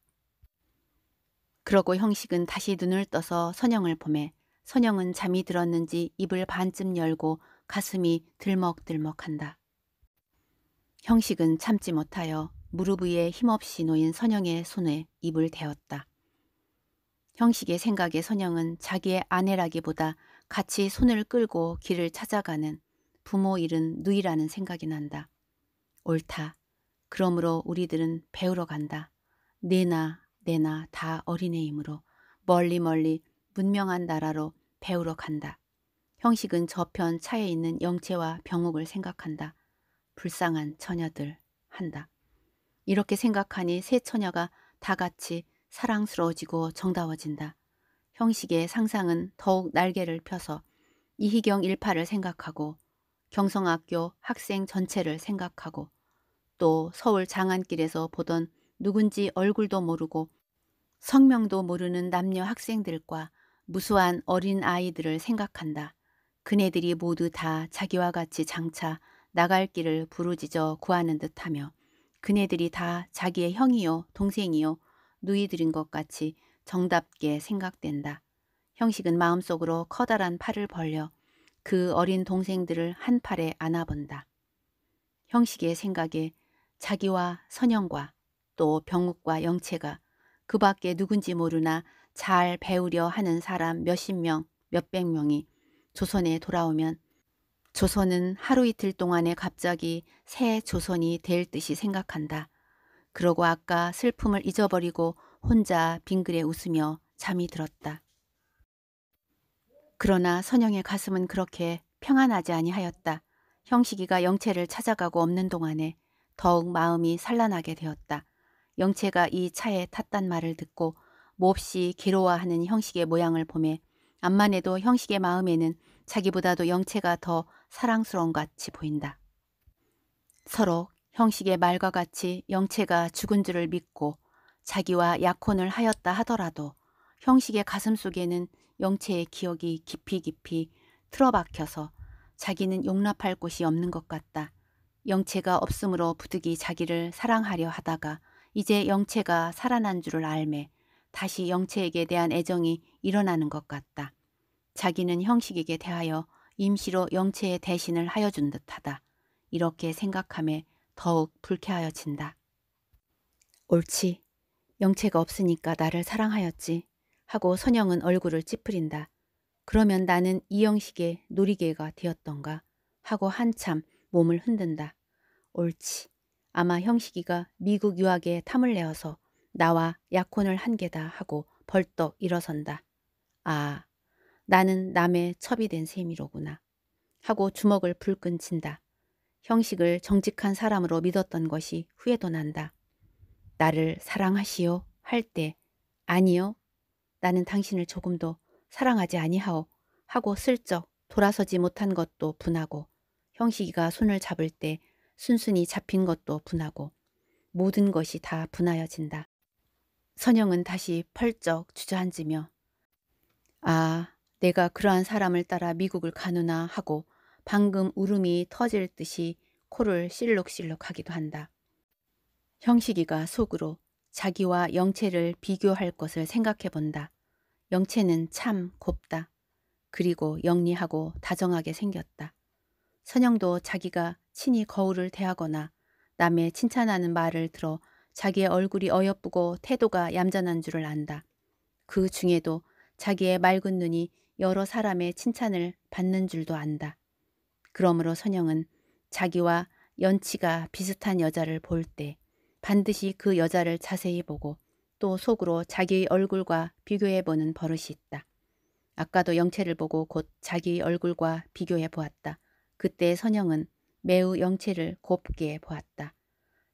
Speaker 1: 그러고 형식은 다시 눈을 떠서 선영을 보매 선영은 잠이 들었는지 입을 반쯤 열고 가슴이 들먹들먹한다. 형식은 참지 못하여 무릎 위에 힘없이 놓인 선영의 손에 입을 대었다. 형식의 생각에 선영은 자기의 아내라기보다 같이 손을 끌고 길을 찾아가는 부모 잃은 누이라는 생각이 난다. 옳다. 그러므로 우리들은 배우러 간다. 내나 내나 다 어린애이므로 멀리 멀리 문명한 나라로 배우러 간다. 형식은 저편 차에 있는 영채와 병옥을 생각한다. 불쌍한 처녀들 한다. 이렇게 생각하니 새 처녀가 다 같이 사랑스러워지고 정다워진다. 형식의 상상은 더욱 날개를 펴서 이희경 일파를 생각하고 경성학교 학생 전체를 생각하고 또 서울 장안길에서 보던 누군지 얼굴도 모르고 성명도 모르는 남녀 학생들과 무수한 어린 아이들을 생각한다. 그네들이 모두 다 자기와 같이 장차 나갈 길을 부르짖어 구하는 듯하며 그네들이 다 자기의 형이요 동생이요 누이들인 것 같이 정답게 생각된다. 형식은 마음속으로 커다란 팔을 벌려 그 어린 동생들을 한 팔에 안아본다. 형식의 생각에 자기와 선영과 또 병욱과 영채가 그 밖에 누군지 모르나 잘 배우려 하는 사람 몇십 명, 몇백 명이 조선에 돌아오면 조선은 하루 이틀 동안에 갑자기 새 조선이 될 듯이 생각한다. 그러고 아까 슬픔을 잊어버리고 혼자 빙그레 웃으며 잠이 들었다. 그러나 선영의 가슴은 그렇게 평안하지 아니하였다. 형식이가 영채를 찾아가고 없는 동안에 더욱 마음이 산란하게 되었다. 영채가 이 차에 탔단 말을 듣고 몹시 괴로워하는 형식의 모양을 보매 암만 해도 형식의 마음에는 자기보다도 영채가 더 사랑스러운 같이 보인다. 서로 형식의 말과 같이 영체가 죽은 줄을 믿고 자기와 약혼을 하였다 하더라도 형식의 가슴 속에는 영체의 기억이 깊이 깊이 틀어박혀서 자기는 용납할 곳이 없는 것 같다. 영체가 없으므로 부득이 자기를 사랑하려 하다가 이제 영체가 살아난 줄을 알매 다시 영체에게 대한 애정이 일어나는 것 같다. 자기는 형식에게 대하여 임시로 영체의 대신을 하여 준 듯하다. 이렇게 생각함에 더욱 불쾌하여진다. 옳지. 영체가 없으니까 나를 사랑하였지. 하고 선영은 얼굴을 찌푸린다. 그러면 나는 이영식의 놀이개가 되었던가 하고 한참 몸을 흔든다. 옳지. 아마 형식이가 미국 유학에 탐을 내어서 나와 약혼을 한 개다 하고 벌떡 일어선다. 아, 나는 남의 첩이 된 셈이로구나. 하고 주먹을 불끈 친다. 형식을 정직한 사람으로 믿었던 것이 후회도 난다. 나를 사랑하시오 할 때 아니요. 나는 당신을 조금도 사랑하지 아니하오 하고 슬쩍 돌아서지 못한 것도 분하고 형식이가 손을 잡을 때 순순히 잡힌 것도 분하고 모든 것이 다 분하여진다. 선영은 다시 펄쩍 주저앉으며 아 내가 그러한 사람을 따라 미국을 가누나 하고 방금 울음이 터질 듯이 코를 실룩실룩 하기도 한다. 형식이가 속으로 자기와 영체를 비교할 것을 생각해 본다. 영체는참 곱다. 그리고 영리하고 다정하게 생겼다. 선영도 자기가 친히 거울을 대하거나 남의 칭찬하는 말을 들어 자기의 얼굴이 어여쁘고 태도가 얌전한 줄을 안다. 그 중에도 자기의 맑은 눈이 여러 사람의 칭찬을 받는 줄도 안다. 그러므로 선영은 자기와 연치가 비슷한 여자를 볼 때 반드시 그 여자를 자세히 보고 또 속으로 자기의 얼굴과 비교해보는 버릇이 있다. 아까도 영채를 보고 곧 자기 의 얼굴과 비교해 보았다. 그때 선영은 매우 영채를 곱게 보았다.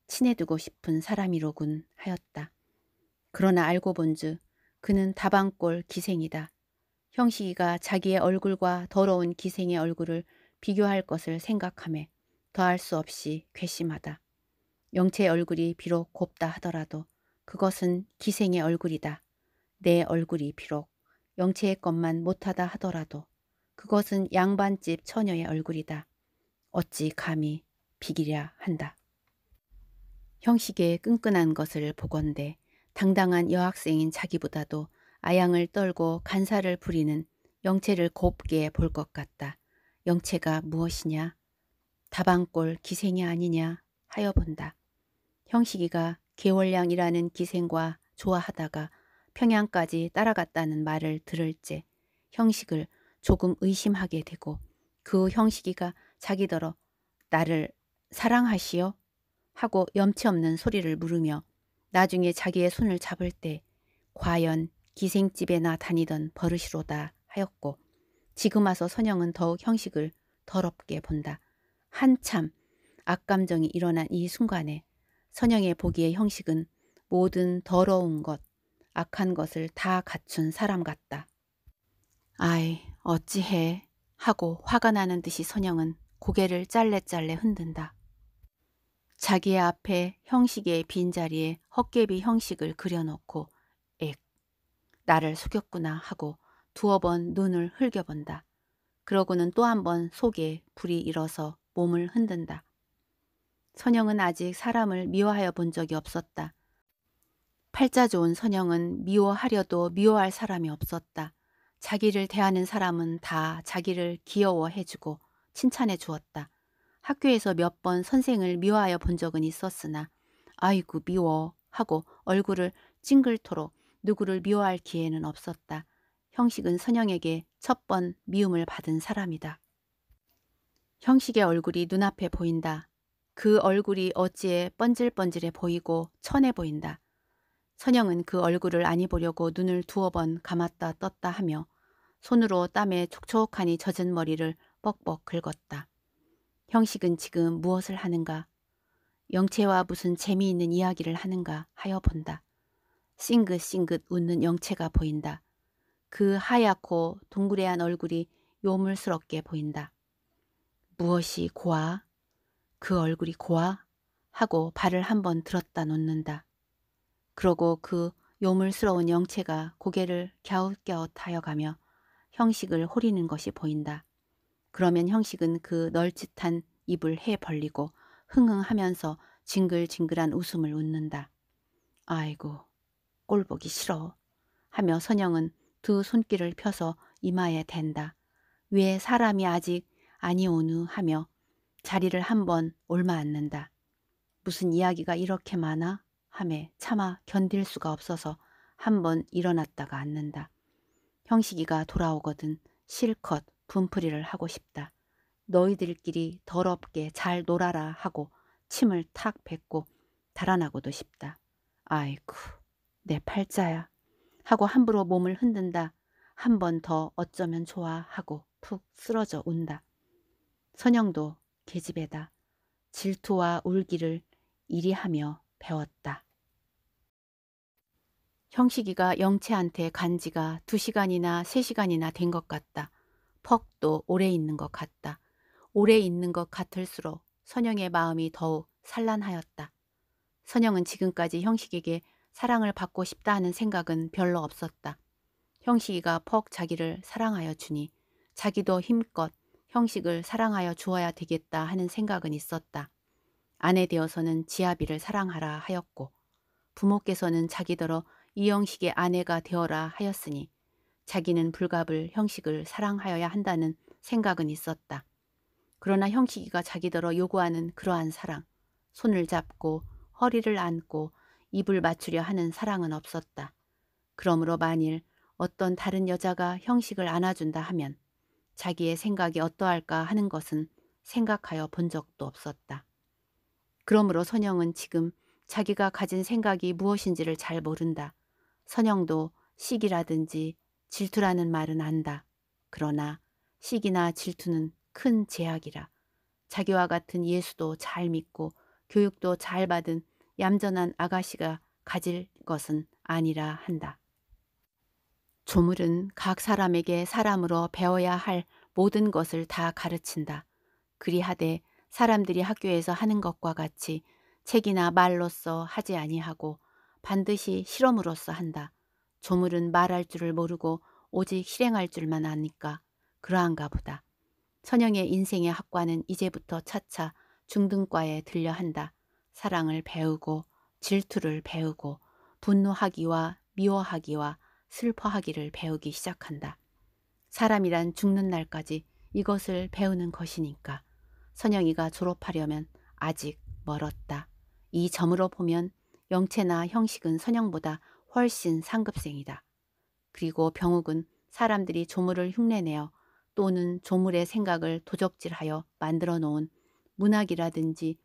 Speaker 1: 친해두고 싶은 사람이로군 하였다. 그러나 알고 본즉 그는 다방골 기생이다. 형식이가 자기의 얼굴과 더러운 기생의 얼굴을 비교할 것을 생각함에 더할 수 없이 괘씸하다. 영체의 얼굴이 비록 곱다 하더라도 그것은 기생의 얼굴이다. 내 얼굴이 비록 영체의 것만 못하다 하더라도 그것은 양반집 처녀의 얼굴이다. 어찌 감히 비기랴 한다. 형식의 끈끈한 것을 보건대 당당한 여학생인 자기보다도 아양을 떨고 간사를 부리는 영체를 곱게 볼 것 같다. 영체가 무엇이냐? 다방골 기생이 아니냐 하여 본다. 형식이가 개월량이라는 기생과 좋아하다가 평양까지 따라갔다는 말을 들을때 형식을 조금 의심하게 되고 그 형식이가 자기더러 나를 사랑하시오 하고 염치 없는 소리를 물으며 나중에 자기의 손을 잡을 때 과연 기생집에나 다니던 버릇이로다 하였고 지금 와서 선영은 더욱 형식을 더럽게 본다. 한참 악감정이 일어난 이 순간에 선영의 보기에 형식은 모든 더러운 것, 악한 것을 다 갖춘 사람 같다. 아이, 어찌해 하고 화가 나는 듯이 선영은 고개를 짤래짤래 흔든다. 자기의 앞에 형식의 빈자리에 헛개비 형식을 그려놓고 나를 속였구나 하고 두어 번 눈을 흘겨본다. 그러고는 또 한 번 속에 불이 일어서 몸을 흔든다. 선영은 아직 사람을 미워하여 본 적이 없었다. 팔자 좋은 선영은 미워하려도 미워할 사람이 없었다. 자기를 대하는 사람은 다 자기를 귀여워해주고 칭찬해 주었다. 학교에서 몇 번 선생을 미워하여 본 적은 있었으나 아이고 미워 하고 얼굴을 찡글토록 누구를 미워할 기회는 없었다. 형식은 선영에게 첫 번 미움을 받은 사람이다. 형식의 얼굴이 눈앞에 보인다. 그 얼굴이 어찌에 번질번질해 보이고 천해 보인다. 선영은 그 얼굴을 아니 보려고 눈을 두어 번 감았다 떴다 하며 손으로 땀에 촉촉하니 젖은 머리를 뻑뻑 긁었다. 형식은 지금 무엇을 하는가? 영채와 무슨 재미있는 이야기를 하는가 하여 본다. 싱긋싱긋 웃는 영체가 보인다. 그 하얗고 동그레한 얼굴이 요물스럽게 보인다. 무엇이 고아? 그 얼굴이 고아? 하고 발을 한 번 들었다 놓는다. 그러고 그 요물스러운 영체가 고개를 갸웃갸웃 하여 가며 형식을 홀리는 것이 보인다. 그러면 형식은 그 널찍한 입을 해 벌리고 흥흥하면서 징글징글한 웃음을 웃는다. 아이고, 꼴보기 싫어 하며 선영은 두 손길을 펴서 이마에 댄다. 왜 사람이 아직 아니오누 하며 자리를 한 번 올마 앉는다. 무슨 이야기가 이렇게 많아? 함에 차마 견딜 수가 없어서 한 번 일어났다가 앉는다. 형식이가 돌아오거든 실컷 분풀이를 하고 싶다. 너희들끼리 더럽게 잘 놀아라 하고 침을 탁 뱉고 달아나고도 싶다. 아이쿠 내 팔자야. 하고 함부로 몸을 흔든다. 한 번 더 어쩌면 좋아 하고 푹 쓰러져 운다. 선영도 계집애다. 질투와 울기를 이리하며 배웠다. 형식이가 영채한테 간 지가 두시간이나세시간이나 된 것 같다. 퍽도 오래 있는 것 같다. 오래 있는 것 같을수록 선영의 마음이 더욱 산란하였다. 선영은 지금까지 형식에게 사랑을 받고 싶다 하는 생각은 별로 없었다. 형식이가 퍽 자기를 사랑하여 주니 자기도 힘껏 형식을 사랑하여 주어야 되겠다 하는 생각은 있었다. 아내 되어서는 지아비를 사랑하라 하였고 부모께서는 자기더러 이형식의 아내가 되어라 하였으니 자기는 불갑을 형식을 사랑하여야 한다는 생각은 있었다. 그러나 형식이가 자기더러 요구하는 그러한 사랑, 손을 잡고 허리를 안고 입을 맞추려 하는 사랑은 없었다. 그러므로 만일 어떤 다른 여자가 형식을 안아준다 하면 자기의 생각이 어떠할까 하는 것은 생각하여 본 적도 없었다. 그러므로 선영은 지금 자기가 가진 생각이 무엇인지를 잘 모른다. 선영도 시기라든지 질투라는 말은 안다. 그러나 시기나 질투는 큰 제약이라. 자기와 같은 예수도 잘 믿고 교육도 잘 받은 얌전한 아가씨가 가질 것은 아니라 한다. 조물은 각 사람에게 사람으로 배워야 할 모든 것을 다 가르친다. 그리하되 사람들이 학교에서 하는 것과 같이 책이나 말로써 하지 아니하고 반드시 실험으로써 한다. 조물은 말할 줄을 모르고 오직 실행할 줄만 아니까 그러한가 보다. 선영의 인생의 학과는 이제부터 차차 중등과에 들려 한다. 사랑을 배우고 질투를 배우고 분노하기와 미워하기와 슬퍼하기를 배우기 시작한다. 사람이란 죽는 날까지 이것을 배우는 것이니까 선영이가 졸업하려면 아직 멀었다. 이 점으로 보면 영체나 형식은 선영보다 훨씬 상급생이다. 그리고 병욱은 사람들이 조물을 흉내내어 또는 조물의 생각을 도적질하여 만들어 놓은 문학이라든지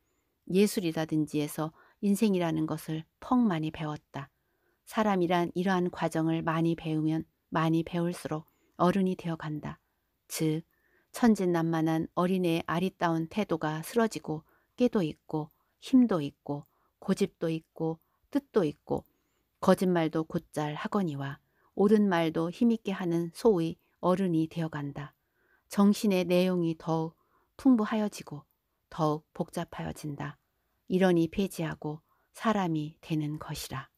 Speaker 1: 예술이라든지 에서 인생이라는 것을 퍽 많이 배웠다. 사람이란 이러한 과정을 많이 배우면 많이 배울수록 어른이 되어 간다. 즉, 천진난만한 어린애의 아리따운 태도가 쓰러지고 깨도 있고 힘도 있고 고집도 있고 뜻도 있고 거짓말도 곧잘 하거니와 옳은 말도 힘있게 하는 소위 어른이 되어간다. 정신의 내용이 더욱 풍부하여지고 더욱 복잡하여진다. 이러니 폐지하고 사람이 되는 것이라.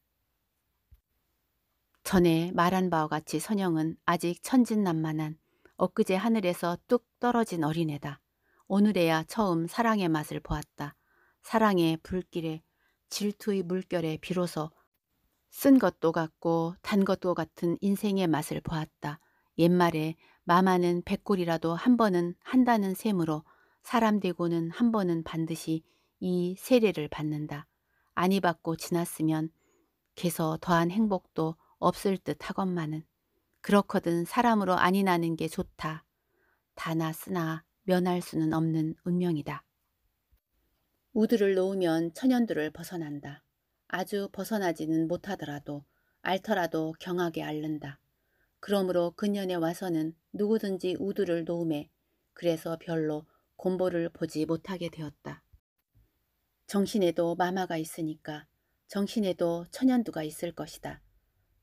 Speaker 1: 전에 말한 바와 같이 선영은 아직 천진난만한 엊그제 하늘에서 뚝 떨어진 어린애다. 오늘에야 처음 사랑의 맛을 보았다. 사랑의 불길에 질투의 물결에 비로소 쓴 것도 같고 단 것도 같은 인생의 맛을 보았다. 옛말에 마마는 백골이라도 한 번은 한다는 셈으로 사람 되고는 한 번은 반드시 이 세례를 받는다. 아니 받고 지났으면 개서 더한 행복도 없을 듯 하건만은 그렇거든 사람으로 아니 나는 게 좋다. 다나 쓰나 면할 수는 없는 운명이다. 우드를 놓으면 천연두를 벗어난다. 아주 벗어나지는 못하더라도 알더라도 경하게 앓는다. 그러므로 근년에 와서는 누구든지 우두를 놓음에 그래서 별로 곰보를 보지 못하게 되었다. 정신에도 마마가 있으니까 정신에도 천연두가 있을 것이다.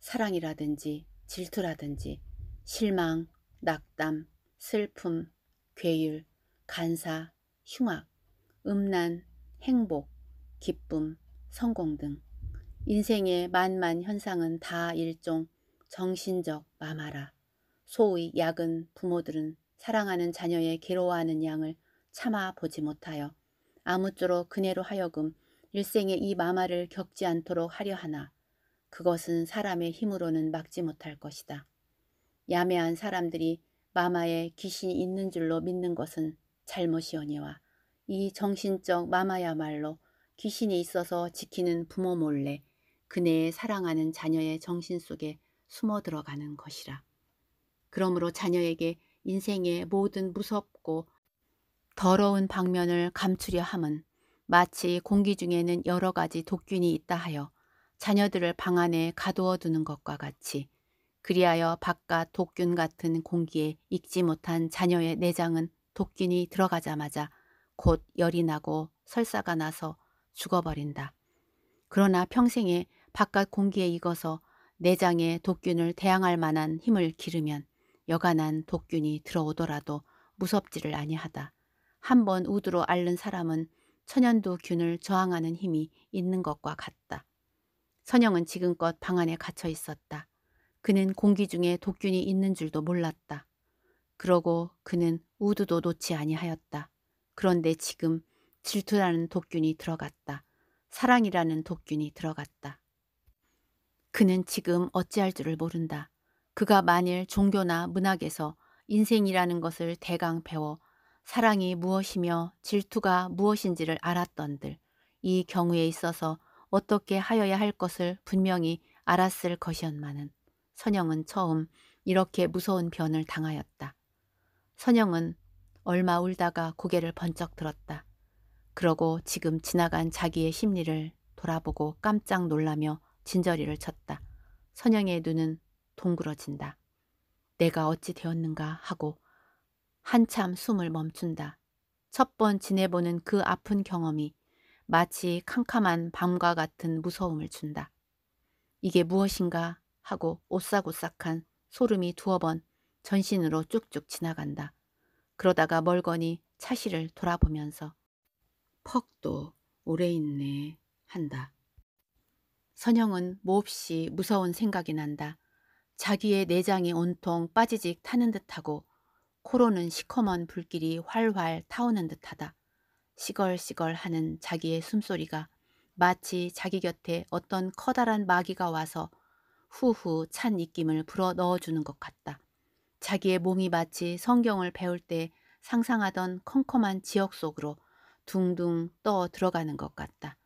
Speaker 1: 사랑이라든지 질투라든지 실망, 낙담, 슬픔, 괴율, 간사, 흉악, 음란, 행복, 기쁨, 성공 등 인생의 만만 현상은 다 일종 정신적 마마라. 소의 약은 부모들은 사랑하는 자녀의 괴로워하는 양을 참아 보지 못하여 아무쪼록 그네로 하여금 일생에 이 마마를 겪지 않도록 하려 하나 그것은 사람의 힘으로는 막지 못할 것이다. 야매한 사람들이 마마에 귀신이 있는 줄로 믿는 것은 잘못이오니와 이 정신적 마마야말로 귀신이 있어서 지키는 부모 몰래 그네의 사랑하는 자녀의 정신 속에 숨어 들어가는 것이라. 그러므로 자녀에게 인생의 모든 무섭고 더러운 방면을 감추려 함은 마치 공기 중에는 여러 가지 독균이 있다 하여 자녀들을 방 안에 가두어 두는 것과 같이 그리하여 바깥 독균 같은 공기에 익지 못한 자녀의 내장은 독균이 들어가자마자 곧 열이 나고 설사가 나서 죽어버린다. 그러나 평생에 바깥 공기에 익어서 내장에 독균을 대항할 만한 힘을 기르면 여간한 독균이 들어오더라도 무섭지를 아니하다. 한번 우드로 앓는 사람은 천연두 균을 저항하는 힘이 있는 것과 같다. 선영은 지금껏 방 안에 갇혀 있었다. 그는 공기 중에 독균이 있는 줄도 몰랐다. 그러고 그는 우드도 놓지 아니하였다. 그런데 지금 질투라는 독균이 들어갔다. 사랑이라는 독균이 들어갔다. 그는 지금 어찌할 줄을 모른다. 그가 만일 종교나 문학에서 인생이라는 것을 대강 배워 사랑이 무엇이며 질투가 무엇인지를 알았던들 이 경우에 있어서 어떻게 하여야 할 것을 분명히 알았을 것이었마는 선영은 처음 이렇게 무서운 변을 당하였다. 선영은 얼마 울다가 고개를 번쩍 들었다. 그러고 지금 지나간 자기의 심리를 돌아보고 깜짝 놀라며 진저리를 쳤다. 선영의 눈은 동그러진다. 내가 어찌 되었는가 하고 한참 숨을 멈춘다. 첫 번 지내보는 그 아픈 경험이 마치 캄캄한 밤과 같은 무서움을 준다. 이게 무엇인가 하고 오싹오싹한 소름이 두어 번 전신으로 쭉쭉 지나간다. 그러다가 멀거니 차실을 돌아보면서 퍽도 오래 있네 한다. 선영은 몹시 무서운 생각이 난다. 자기의 내장이 온통 빠지직 타는 듯하고 코로는 시커먼 불길이 활활 타오는 듯하다. 시걸시걸 하는 자기의 숨소리가 마치 자기 곁에 어떤 커다란 마귀가 와서 후후 찬 입김을 불어 넣어주는 것 같다. 자기의 몸이 마치 성경을 배울 때 상상하던 컴컴한 지역 속으로 둥둥 떠 들어가는 것 같다.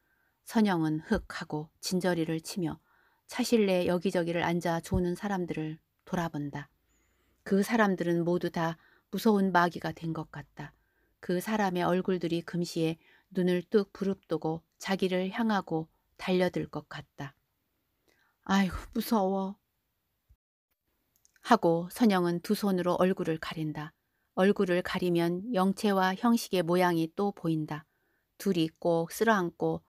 Speaker 1: 선영은 흙 하고 진저리를 치며 차실내 여기저기를 앉아 조는 사람들을 돌아본다. 그 사람들은 모두 다 무서운 마귀가 된 것 같다. 그 사람의 얼굴들이 금시에 눈을 뚝 부릅뜨고 자기를 향하고 달려들 것 같다. 아이고 무서워. 하고 선영은 두 손으로 얼굴을 가린다. 얼굴을 가리면 영체와 형식의 모양이 또 보인다. 둘이 꼭 쓸어안고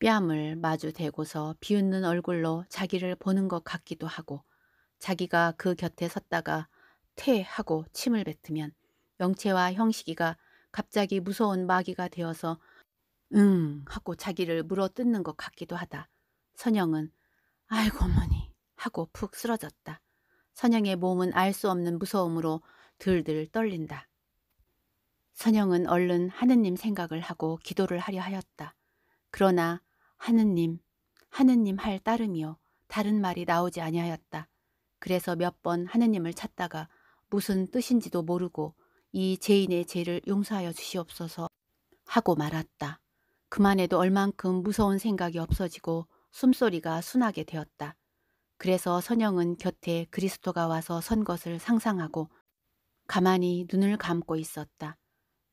Speaker 1: 뺨을 마주대고서 비웃는 얼굴로 자기를 보는 것 같기도 하고 자기가 그 곁에 섰다가 퇴 하고 침을 뱉으면 영채와 형식이가 갑자기 무서운 마귀가 되어서 응 하고 자기를 물어뜯는 것 같기도 하다. 선영은 아이고 어머니 하고 푹 쓰러졌다. 선영의 몸은 알 수 없는 무서움으로 들들 떨린다. 선영은 얼른 하느님 생각을 하고 기도를 하려 하였다. 그러나 하느님, 하느님 할 따름이요 다른 말이 나오지 아니하였다. 그래서 몇 번 하느님을 찾다가 무슨 뜻인지도 모르고 이 죄인의 죄를 용서하여 주시옵소서 하고 말았다. 그만해도 얼만큼 무서운 생각이 없어지고 숨소리가 순하게 되었다. 그래서 선영은 곁에 그리스도가 와서 선 것을 상상하고 가만히 눈을 감고 있었다.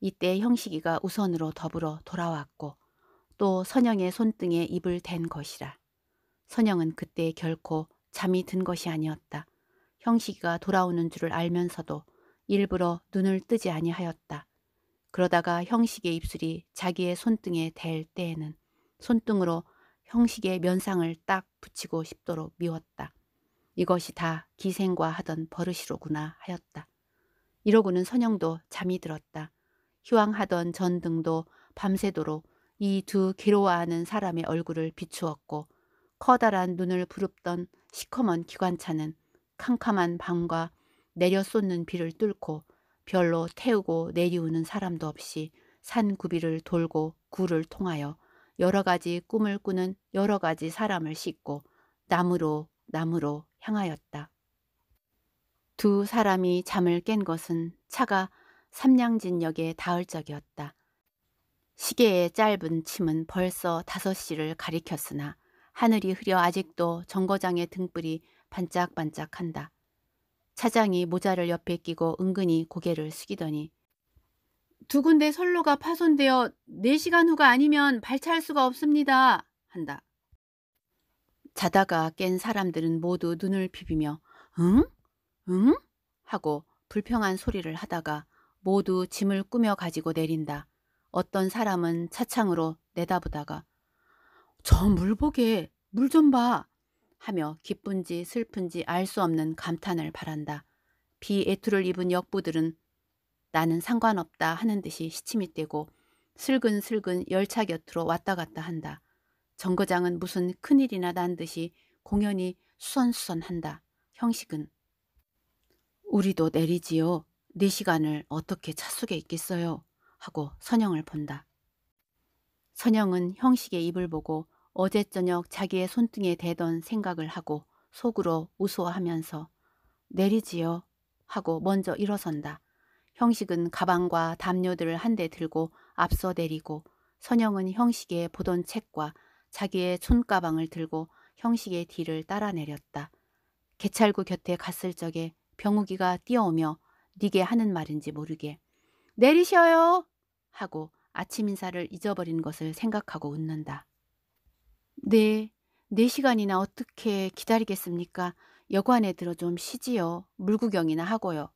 Speaker 1: 이때 형식이가 우선으로 더불어 돌아왔고 또 선영의 손등에 입을 댄 것이라. 선영은 그때 결코 잠이 든 것이 아니었다. 형식이가 돌아오는 줄을 알면서도 일부러 눈을 뜨지 아니하였다. 그러다가 형식의 입술이 자기의 손등에 댈 때에는 손등으로 형식의 면상을 딱 붙이고 싶도록 미웠다. 이것이 다 기생과 하던 버릇이로구나 하였다. 이러고는 선영도 잠이 들었다. 휴왕하던 전등도 밤새도록 이 두 괴로워하는 사람의 얼굴을 비추었고 커다란 눈을 부릅던 시커먼 기관차는 캄캄한 밤과 내려 쏟는 비를 뚫고 별로 태우고 내리우는 사람도 없이 산 구비를 돌고 구를 통하여 여러 가지 꿈을 꾸는 여러 가지 사람을 씻고 나무로 나무로 향하였다. 두 사람이 잠을 깬 것은 차가 삼양진역에 닿을 적이었다. 시계의 짧은 침은 벌써 다섯 시를 가리켰으나 하늘이 흐려 아직도 정거장의 등불이 반짝반짝한다. 차장이 모자를 옆에 끼고 은근히 고개를 숙이더니 두 군데 선로가 파손되어 4시간 후가 아니면 발차할 수가 없습니다. 한다. 자다가 깬 사람들은 모두 눈을 비비며 응? 응? 하고 불평한 소리를 하다가 모두 짐을 꾸며 가지고 내린다. 어떤 사람은 차창으로 내다보다가 저 물보게 물 좀 봐. 하며 기쁜지 슬픈지 알 수 없는 감탄을 바란다. 비애투를 입은 역부들은 나는 상관없다 하는 듯이 시침이 떼고 슬근슬근 열차 곁으로 왔다 갔다 한다. 정거장은 무슨 큰일이나 난 듯이 공연히 수선수선한다. 형식은 우리도 내리지요. 네 시간을 어떻게 차속에 있겠어요. 하고 선영을 본다. 선영은 형식의 입을 보고 어제 저녁 자기의 손등에 대던 생각을 하고 속으로 우소하면서 내리지요 하고 먼저 일어선다. 형식은 가방과 담요들을 한 대 들고 앞서 내리고 선영은 형식의 보던 책과 자기의 손가방을 들고 형식의 뒤를 따라 내렸다. 개찰구 곁에 갔을 적에 병욱이가 뛰어오며 니게 하는 말인지 모르게 내리셔요 하고 아침 인사를 잊어버린 것을 생각하고 웃는다. 네. 네 시간이나 어떻게 기다리겠습니까? 여관에 들어 좀 쉬지요. 물구경이나 하고요.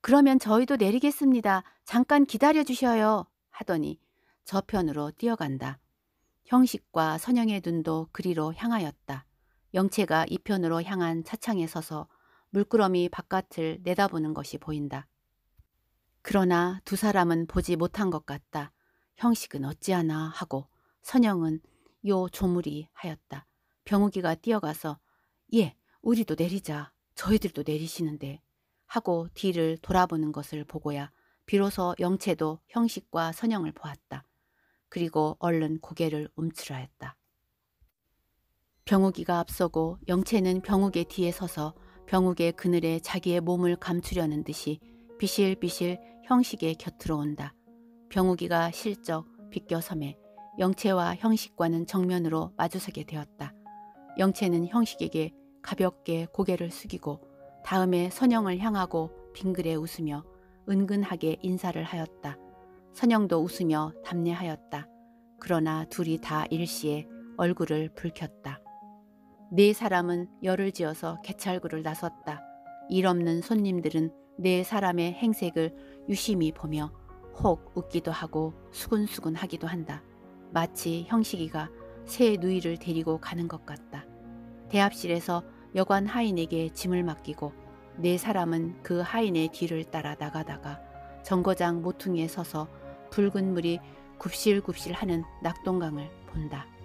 Speaker 1: 그러면 저희도 내리겠습니다. 잠깐 기다려 주셔요. 하더니 저편으로 뛰어간다. 형식과 선영의 눈도 그리로 향하였다. 영채가 이편으로 향한 차창에 서서 물끄러미 바깥을 내다보는 것이 보인다. 그러나 두 사람은 보지 못한 것 같다. 형식은 어찌하나 하고 선영은 요 조물이 하였다. 병욱이가 뛰어가서 예, 우리도 내리자. 저희들도 내리시는데 하고 뒤를 돌아보는 것을 보고야 비로소 영채도 형식과 선형을 보았다. 그리고 얼른 고개를 움츠러했다. 병욱이가 앞서고 영채는 병욱의 뒤에 서서 병욱의 그늘에 자기의 몸을 감추려는 듯이 비실비실 형식의 곁으로 온다. 병욱이가 실적 비껴섬에 영채와 형식과는 정면으로 마주서게 되었다. 영채는 형식에게 가볍게 고개를 숙이고 다음에 선영을 향하고 빙그레 웃으며 은근하게 인사를 하였다. 선영도 웃으며 답례하였다. 그러나 둘이 다 일시에 얼굴을 붉혔다. 네 사람은 열을 지어서 개찰구를 나섰다. 일 없는 손님들은 네 사람의 행색을 유심히 보며 혹 웃기도 하고 수근수근 하기도 한다. 마치 형식이가 새 누이를 데리고 가는 것 같다. 대합실에서 여관 하인에게 짐을 맡기고 네 사람은 그 하인의 뒤를 따라 나가다가 정거장 모퉁이에 서서 붉은 물이 굽실굽실 하는 낙동강을 본다.